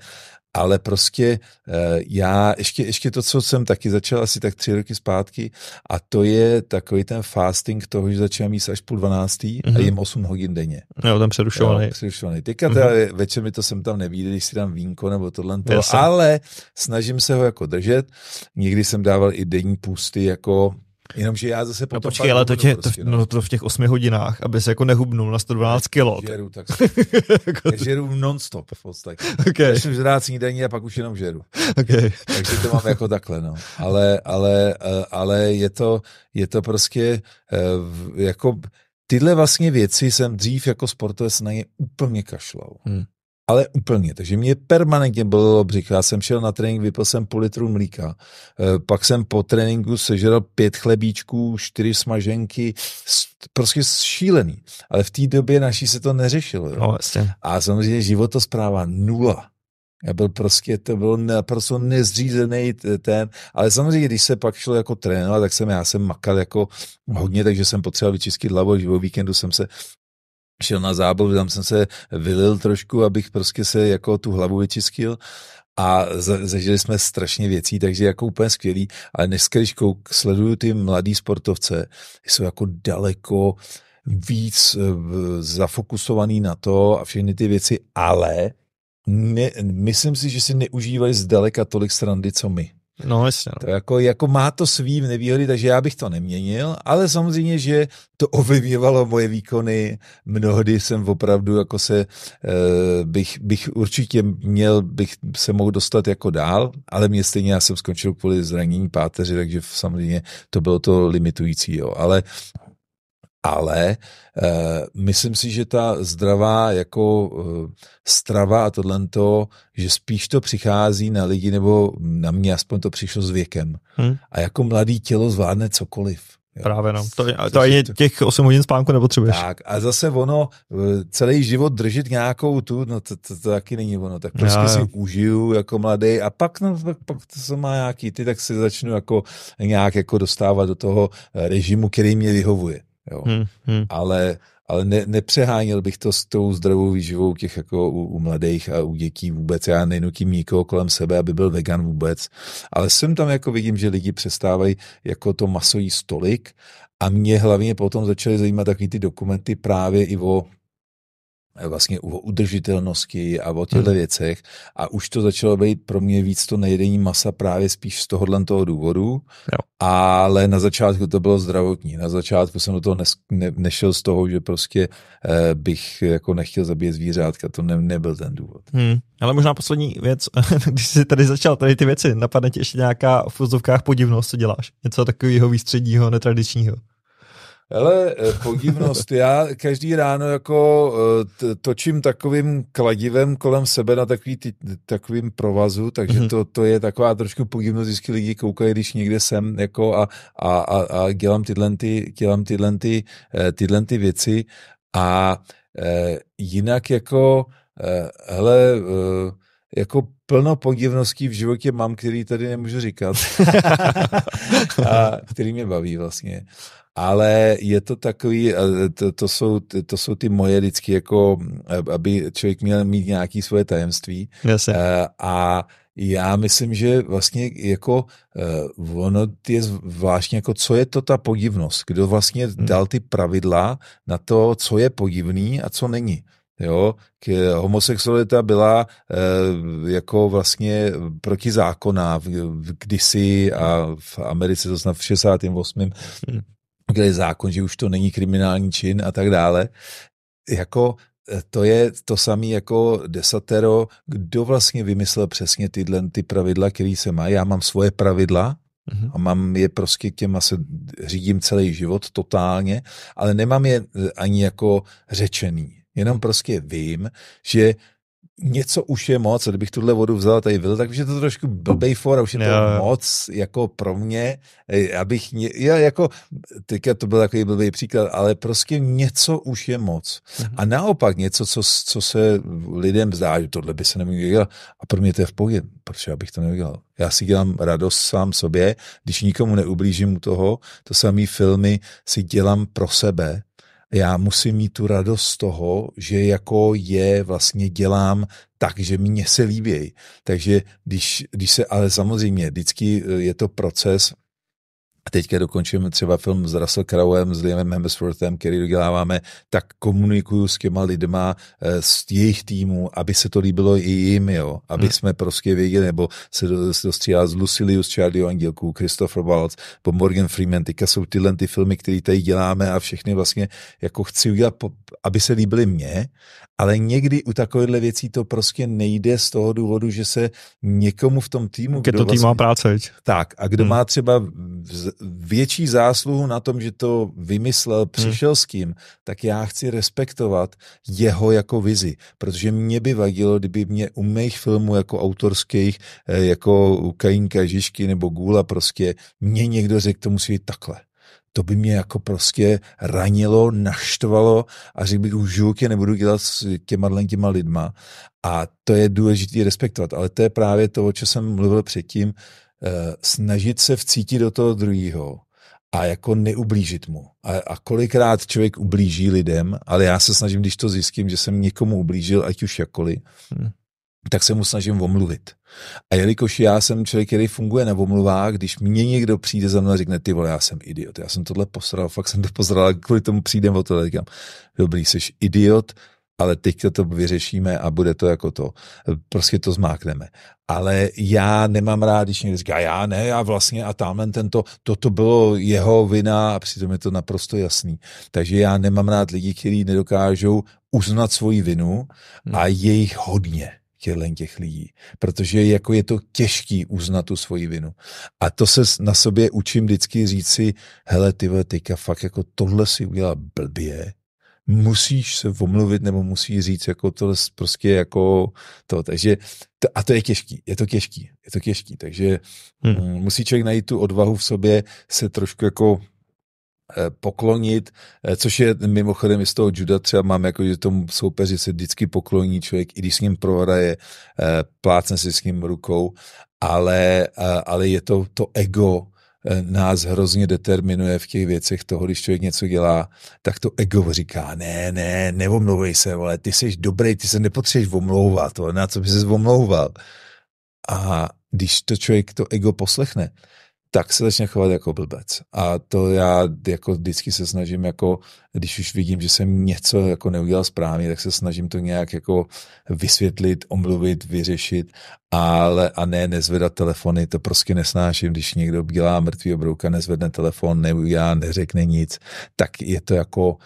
ale prostě eh, já, ještě, ještě to, co jsem taky začal asi tak tři roky zpátky, a to je takový ten fasting toho, že začínám jíst až půl dvanáctý mm-hmm. a mhm. jím 8 hodin denně. Jo, tam přerušovaný. Jo, přerušovaný. Teďka mm-hmm. teda mhm. večer mi to sem tam nevíde, když si dám vínko nebo tohle, to, ale snažím se ho jako držet. Někdy jsem dával i denní pusty jako Jenomže já zase no potom... No počkej, ale to, tě, prostě, to, no. no. to v těch osmi hodinách, aby se jako nehubnul na 112 kilo. Žeru, tak jako- žeru non-stop v podstatě. Okay. Začnu žrát snídaní a pak už jenom žeru. Okay. Takže to mám jako takhle, no. Ale, ale, eh, ale je, to, je to prostě eh, jako... Tyhle vlastně věci jsem dřív jako sportovec na ně úplně kašlal. Hmm ale úplně. Takže mě permanentně bylo břich. Já jsem šel na trénink, vypil jsem půl litru mlíka. Eh, pak jsem po tréninku sežral pět chlebíčků, čtyři smaženky, prostě šílený. Ale v té době naší se to neřešilo. Jo? No, vlastně. A samozřejmě životospráva nula. Já byl prostě, to byl naprosto nezřízený ten, ale samozřejmě, když se pak šlo jako trénovat, tak jsem, já jsem makal jako hodně, takže jsem potřeboval vyčistit hlavu, že o víkendu jsem se šel na zábavu, tam jsem se vylil trošku, abych prostě se jako tu hlavu vyčistil a zažili jsme strašně věcí, takže jako úplně skvělý, ale dneska, když kouk, sleduju ty mladí sportovce, jsou jako daleko víc eh, zafokusovaný na to a všechny ty věci, ale ne, myslím si, že si neužívají zdaleka tolik srandy, co my. No jasně. No. To jako, jako má to svý nevýhody, takže já bych to neměnil, ale samozřejmě, že to ovlivňovalo moje výkony. Mnohdy jsem opravdu jako se, eh, bych, bych určitě měl, bych se mohl dostat jako dál, ale mě stejně, já jsem skončil kvůli zranění páteře, takže samozřejmě to bylo to limitující, jo. ale ale e, myslím si, že ta zdravá jako e, strava a tohle, že spíš to přichází na lidi, nebo na mě aspoň to přišlo s věkem. Hmm. A jako mladý tělo zvládne cokoliv. Jo. Právě no, to, to ani těch 8 hodin spánku nepotřebuješ. Tak a zase ono, eh, celý život držet nějakou tu, no to, to, to taky není ono, tak prostě já, si já. užiju jako mladý a pak, no, pak, pak to se má nějaký ty, tak se začnu jako nějak jako dostávat do toho režimu, který mě vyhovuje. Jo. Hmm, hmm. Ale, ale ne, nepřehánil bych to s tou zdravou výživou těch jako u, u mladých a u dětí vůbec. Já nenutím nikoho kolem sebe, aby byl vegan vůbec. Ale jsem tam jako vidím, že lidi přestávají jako to maso stolik a mě hlavně potom začaly zajímat takový ty dokumenty právě i o Eh, vlastně o udržitelnosti a o těchto hmm. věcech a už to začalo být pro mě víc to nejedení masa právě spíš z tohohle toho důvodu, jo. ale na začátku to bylo zdravotní, na začátku jsem do toho ne, ne, nešel z toho, že prostě eh, bych jako nechtěl zabíjet zvířátka, to ne, nebyl ten důvod. Hmm. Ale možná poslední věc, když jsi tady začal tady ty věci, napadne ti ještě nějaká v pozovkách podivnost, co děláš? Něco takového výstředního, netradičního? Ale eh, podivnost, já každý ráno jako eh, točím takovým kladivem kolem sebe na takový ty, takovým provazu, takže mm-hmm. to, to je taková trošku podivnost, vždycky lidi koukají, když někde jsem jako a, a, a, a dělám tyhle, ty, dělám tyhle, ty, eh, tyhle ty věci a e, jinak jako e, hele, e, jako plno podivností v životě mám, který tady nemůžu říkat a který mě baví vlastně ale je to takový, to, to, jsou, to jsou ty moje vždycky jako, aby člověk měl mít nějaké svoje tajemství. Jasně. Eh, a já myslím, že vlastně jako eh, ono je zvláštní, jako co je to ta podivnost, kdo vlastně hmm. dal ty pravidla na to, co je podivný a co není. Jo, k, homosexualita byla e, jako vlastně zákona v, v kdysi a v Americe to znamená v 68 je zákon, že už to není kriminální čin a tak dále. Jako eh, to je to samé jako desatero, kdo vlastně vymyslel přesně tyhle ty pravidla, které se mají. Já mám svoje pravidla, mhm. A mám je prostě těma se řídím celý život totálně, ale nemám je eh, ani jako řečený. Jenom prostě vím, že něco už je moc, kdybych tuhle vodu vzal tady byl, tak už je to trošku blbej for a už je to jo. moc jako pro mě, abych, mě, já jako, teďka to byl takový blbej příklad, ale prostě něco už je moc. Mm-hmm. A naopak něco, co, co se lidem zdá, že tohle by se neměl dělat a pro mě to je v pohodě, protože abych to neudělal. Já si dělám radost sám sobě, když nikomu neublížím u toho, to samý filmy si dělám pro sebe, já musím mít tu radost z toho, že jako je vlastně dělám tak, že mě se líbí. Takže když, když se, ale samozřejmě, vždycky eh, je to proces, a teďka dokončíme třeba film s Russell Crowem, s Liamem Hemsworthem, který doděláváme, tak komunikuju s těma lidma eh, z jejich týmu, aby se to líbilo i jim, jo. Aby hmm. jsme prostě věděli, nebo se dostříhá z Lucilius, Charlieho Angelku, Christopher Waltz, po Morgan Freeman, teďka jsou tyhle ty filmy, které tady děláme a všechny vlastně jako chci udělat, aby se líbily mně, ale někdy u takovéhle věcí to prostě nejde z toho důvodu, že se někomu v tom týmu... Kdo to vlastně, tým má vlastně- práce. Tak, a kdo hmm. má třeba větší zásluhu na tom, že to vymyslel, hmm. přišel hmm. s tím, tak já chci respektovat jeho jako vizi, protože mě by vadilo, kdyby mě u mých filmů jako autorských, eh, jako Kajínka, Žižky nebo gula prostě, mě někdo řekl, to musí být takhle to by mě jako prostě ranilo, naštvalo a řekl bych, už žilky nebudu dělat s těma těma lidma. A to je důležité respektovat. Ale to je právě to, o čem jsem mluvil předtím, Eh, snažit se vcítit do toho druhého a jako neublížit mu. A, a kolikrát člověk ublíží lidem, ale já se snažím, když to zjistím, že jsem někomu ublížil, ať už jakkoliv, hmm. tak se mu snažím omluvit. A jelikož já jsem člověk, který funguje na omluvách, když mě někdo přijde za mnou a řekne, ty vole, já jsem idiot, já jsem tohle posral, fakt jsem to posral, kvůli tomu přijde, o to, říkám, dobrý, jsi idiot, ale teď to vyřešíme a bude to jako to. Prostě to zmákneme. Ale já nemám rád, když někdo říká, já ne, já vlastně a tamhle tento, toto bylo jeho vina a přitom je to naprosto jasný. Takže já nemám rád lidi, kteří nedokážou uznat svoji vinu a hmm. jejich hodně tělen těch lidí, protože jako je to těžký uznat tu svoji vinu. A to se na sobě učím vždycky říci, hele ty vole, teďka fakt jako tohle si udělal blbě, musíš se omluvit nebo musí říct jako to prostě jako to, takže to, a to je těžký, je to těžký, je to těžký, takže hmm. Mm, musí člověk najít tu odvahu v sobě se trošku jako eh, poklonit, eh, což je mimochodem i z toho juda třeba mám, jako, že tomu soupeři se vždycky pokloní člověk, i když s ním prohraje, eh, plácne si s ním rukou, ale, ale je to to ego, Eh, nás hrozně determinuje v těch věcech toho, když člověk něco dělá, tak to ego říká, ne, ne, neomlouvej se, ale ty jsi dobrý, ty se nepotřebuješ omlouvat, na co by se omlouval. A když to člověk to ego poslechne, tak se začne chovat jako blbec. A to já jako vždycky se snažím, jako, když už vidím, že jsem něco jako neudělal správně, tak se snažím to nějak jako vysvětlit, omluvit, vyřešit, ale a ne nezvedat telefony, to prostě nesnáším, když někdo dělá mrtvý obrouka, nezvedne telefon, neudělá, neřekne nic, tak je to jako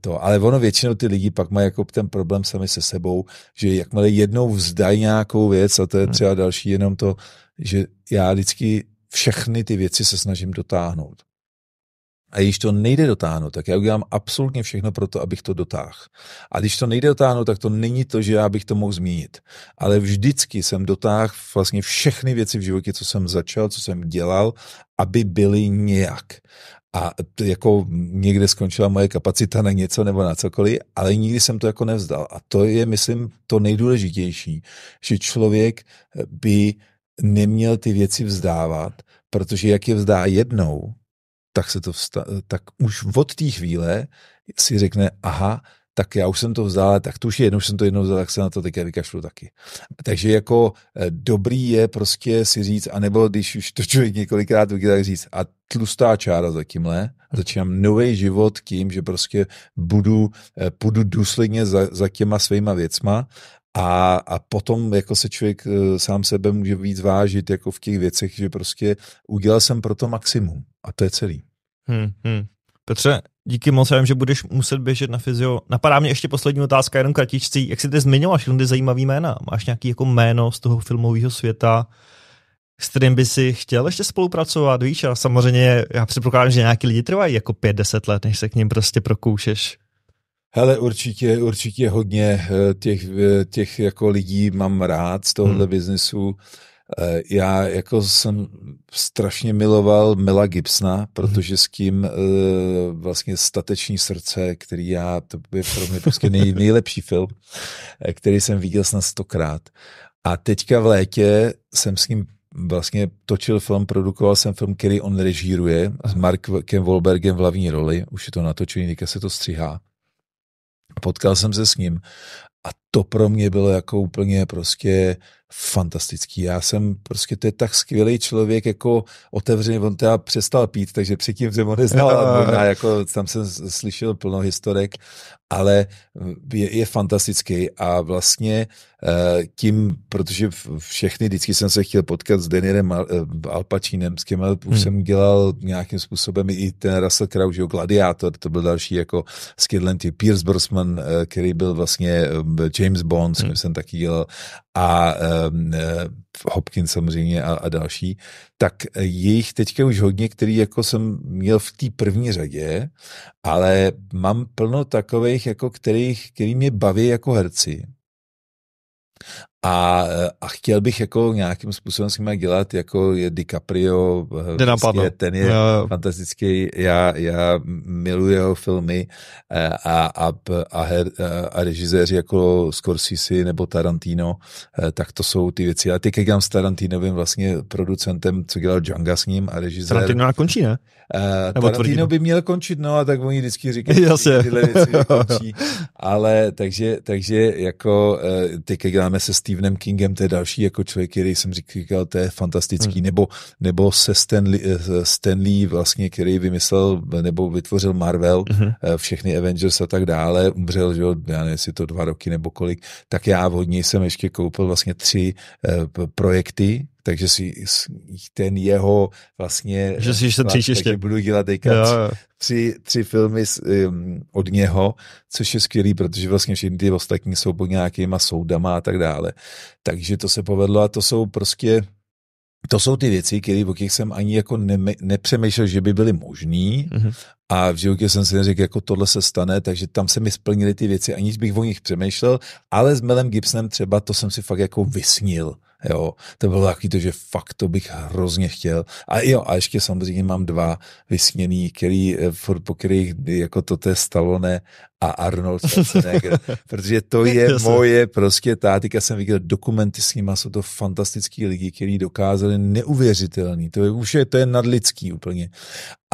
to. Ale ono většinou ty lidi pak mají jako ten problém sami se sebou, že jakmile jednou vzdají nějakou věc, a to je hmm. třeba další jenom to, že já vždycky všechny ty věci se snažím dotáhnout. A když to nejde dotáhnout, tak já udělám absolutně všechno pro to, abych to dotáhl. A když to nejde dotáhnout, tak to není to, že já bych to mohl změnit. Ale vždycky jsem dotáhl vlastně všechny věci v životě, co jsem začal, co jsem dělal, aby byly nějak. A jako někde skončila moje kapacita na něco nebo na cokoliv, ale nikdy jsem to jako nevzdal. A to je, myslím, to nejdůležitější, že člověk by neměl ty věci vzdávat, protože jak je vzdá jednou, tak se to vsta- tak už od té chvíle si řekne, aha, tak já už jsem to vzdal, tak to už je jednou, už jsem to jednou vzal, tak se na to také vykašlu taky. Takže jako eh, dobrý je prostě si říct, anebo když už to člověk několikrát vidí, tak říct a tlustá čára za tímhle, začínám nový život tím, že prostě budu, eh, půjdu důsledně za, za těma svýma věcma a, a potom jako se člověk eh, sám sebe může víc vážit jako v těch věcech, že prostě udělal jsem pro to maximum a to je celý. Hmm, hmm. Petře, díky moc, já vím, že budeš muset běžet na fyzio. Napadá mě ještě poslední otázka, jenom kratičcí. Jak jsi ty zmiňoval všechny ty zajímavý jména? Máš nějaký jako jméno z toho filmového světa, s kterým by si chtěl ještě spolupracovat, víš? A samozřejmě já předpokládám, že nějaký lidi trvají jako 5-10 let, než se k ním prostě prokoušeš. Hele, určitě, určitě hodně eh, těch, eh, těch jako lidí mám rád z tohohle hmm. biznesu. Eh, já jako jsem strašně miloval Mela Gibsona, hmm. protože s tím vlastně Stateční srdce, který já, to je pro mě prostě nej, nejlepší film, který jsem viděl snad stokrát. A teďka v létě jsem s ním vlastně točil film, produkoval jsem film, který on režíruje s Markem Wolbergem v hlavní roli, už je to natočený, teďka se to střihá potkal jsem se s ním. A to pro mě bylo jako úplně prostě fantastický. Já jsem prostě, to je tak skvělý člověk, jako otevřený, on teda přestal pít, takže předtím jsem ho neznal, možná jako tam jsem slyšel plno historek, ale mm, je, je fantastický a vlastně eh, tím, protože všechny, vždycky jsem se chtěl potkat s Denirem Alpačínem, eh, s těma už hmm. jsem dělal nějakým způsobem i ten Russell Crowe, Gladiator, Gladiátor, to byl další jako s Pierce Brosman, eh, který byl vlastně James Bond, hmm. jsem taky dělal, a um, Hopkins samozřejmě a, a další, tak je jich teďka už hodně, který jako jsem měl v té první řadě, ale mám plno takových, jako kterých, který mě baví jako herci a, a chtěl bych jako nějakým způsobem s nimi dělat, jako je DiCaprio, eh, prostě ten je no. fantastický, já, já miluji jeho filmy eh, a, a, a, her, eh, a režiséři jako Scorsese nebo Tarantino, tak to jsou ty věci. A teď jak s Tarantinovým vlastně producentem, co dělal Django s ním a režisér. Tarantino končí, ne? Nebo Tarantino tvrdím. No. by měl končit, no a tak oni vždycky říkají, že tyhle věci končí. Ale takže, takže jako teď jak děláme se Steve Stephenem Kingem, to je další jako člověk, který jsem říkal, to je fantastický, hmm. nebo, nebo se Stanley, eh, Stanley vlastně, který vymyslel nebo vytvořil Marvel, hmm. všechny Avengers a tak dále, umřel, že jo, já nevím, jestli to dva roky nebo kolik, tak já od něj jsem ještě koupil vlastně tři eh, projekty, takže si ten jeho vlastně... Že si ještě tři ještě. budu dělat teďka jo, jo. Tři, tři filmy z, um, od něho, což je skvělý, protože vlastně všechny ty ostatní jsou pod nějakýma soudama a tak dále. Takže to se povedlo a to jsou prostě... To jsou ty věci, které, o kterých jsem ani jako ne, nepřemýšlel, že by byly možný mm-hmm. a v životě jsem si neřekl, jako tohle se stane, takže tam se mi splnily ty věci, aniž bych o nich přemýšlel, ale s Melem Gibsonem třeba to jsem si fakt jako vysnil Jo, to bylo takový to, že fakt to bych hrozně chtěl. A jo, a ještě samozřejmě mám dva vysněný, který, eh, po kterých eh, jako to té Stallone a Arnold Schwarzenegger, protože to je Jasne. moje prostě tátika, jsem viděl dokumenty s nima, jsou to fantastický lidi, kteří dokázali neuvěřitelný, to je, už je, to je nadlidský úplně.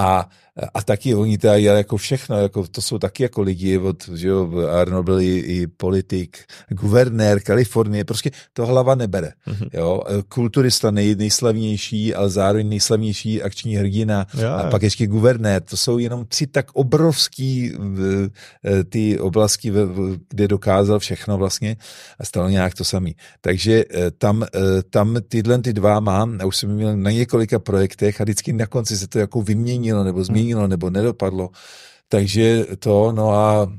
A, a taky oni tady jako všechno, jako to jsou taky jako lidi, od, že jo, Arno byl i, i politik, guvernér Kalifornie, prostě to hlava nebere, mm-hmm. jo, kulturista nej, nejslavnější, ale zároveň nejslavnější akční hrdina Já, a pak ještě guvernér, to jsou jenom tři tak obrovský e, ty oblasti, kde dokázal všechno vlastně a stalo nějak to samý. Takže e, tam, e, tam tyhle ty dva mám, já už jsem měl na několika projektech a vždycky na konci se to jako vymění změnilo, nebo změnilo, nebo nedopadlo. Takže to, no a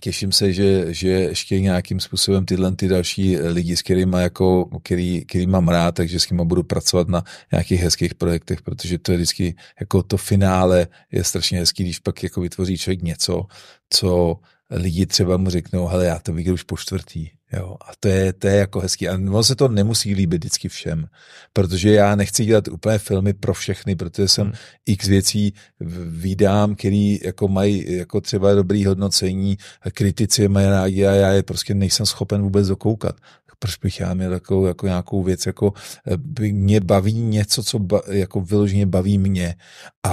těším se, že, že ještě nějakým způsobem tyhle ty další lidi, s kterými jako, který, který mám rád, takže s nimi budu pracovat na nějakých hezkých projektech, protože to je vždycky, jako to finále je strašně hezký, když pak jako vytvoří člověk něco, co lidi třeba mu řeknou, hele, já to viděl už po čtvrtý. Jo, a to je, to je jako hezký. A ono se to nemusí líbit vždycky všem, protože já nechci dělat úplně filmy pro všechny, protože jsem hmm. x věcí vydám, který jako mají jako třeba dobrý hodnocení, kritici mají rádi a já je prostě nejsem schopen vůbec dokoukat proč bych já měl takovou jako nějakou věc, jako eh, mě baví něco, co ba, jako vyloženě baví mě a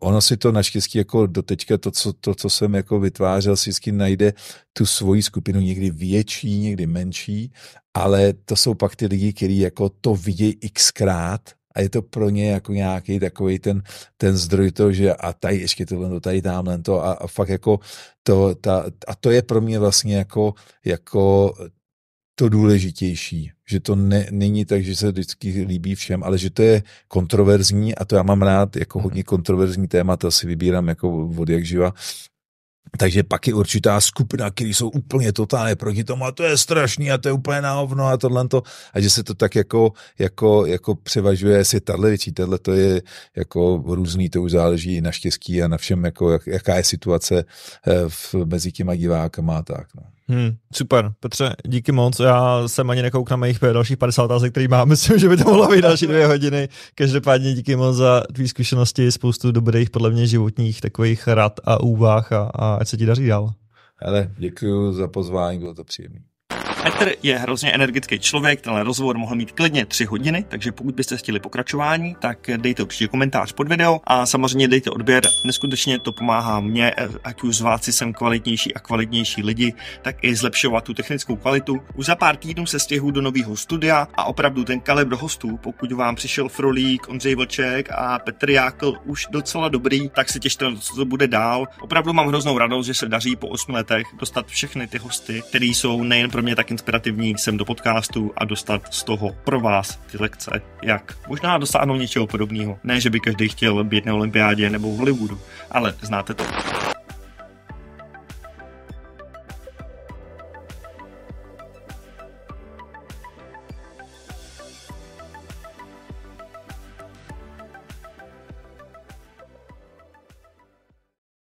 ono si to naštěstí jako do teďka to, co, to, co jsem jako vytvářel, si vždycky najde tu svoji skupinu, někdy větší, někdy menší, ale to jsou pak ty lidi, kteří jako to vidějí xkrát a je to pro ně jako nějaký takový ten, ten zdroj to, že a tady ještě tohle, no tady tamhle to a, a fakt jako to, ta, a to je pro mě vlastně jako, jako to důležitější, že to ne, není tak, že se vždycky líbí všem, ale že to je kontroverzní a to já mám rád, jako mhm. hodně kontroverzní témata si vybírám jako od jak živa. Takže pak je určitá skupina, který jsou úplně totálně proti tomu a to je strašný a to je úplně na ovno a tohle to. A že se to tak jako, jako, jako převažuje, jestli tahle větší, tahle to je jako různý, to už záleží i na štěstí a na všem, jako, jak, jaká je situace eh, v, mezi těma divákama a tak. No. Hmm, super, Petře, díky moc. Já jsem ani nekoukám na mých dalších 50 otázek, který mám. Myslím, že by to mohlo být další dvě hodiny. Každopádně díky moc za tvý zkušenosti, spoustu dobrých, podle mě životních takových rad a úvah a, a ať se ti daří dál. Hele, děkuji za pozvání, bylo to příjemné. Petr je hrozně energický člověk, ten rozhovor mohl mít klidně 3 hodiny, takže pokud byste chtěli pokračování, tak dejte určitě komentář pod video a samozřejmě dejte odběr. Neskutečně to pomáhá mně, ať už zvát si sem kvalitnější a kvalitnější lidi, tak i zlepšovat tu technickou kvalitu. Už za pár týdnů se stěhu do nového studia a opravdu ten kalibr hostů, pokud vám přišel Frolík, Ondřej Vlček a Petr Jákl už docela dobrý, tak se těšte na to, co to bude dál. Opravdu mám hroznou radost, že se daří po 8 letech dostat všechny ty hosty, které jsou nejen pro mě tak inspirativní sem do podcastu a dostat z toho pro vás ty lekce, jak možná dosáhnout něčeho podobného. Ne, že by každý chtěl být na olympiádě nebo v Hollywoodu, ale znáte to.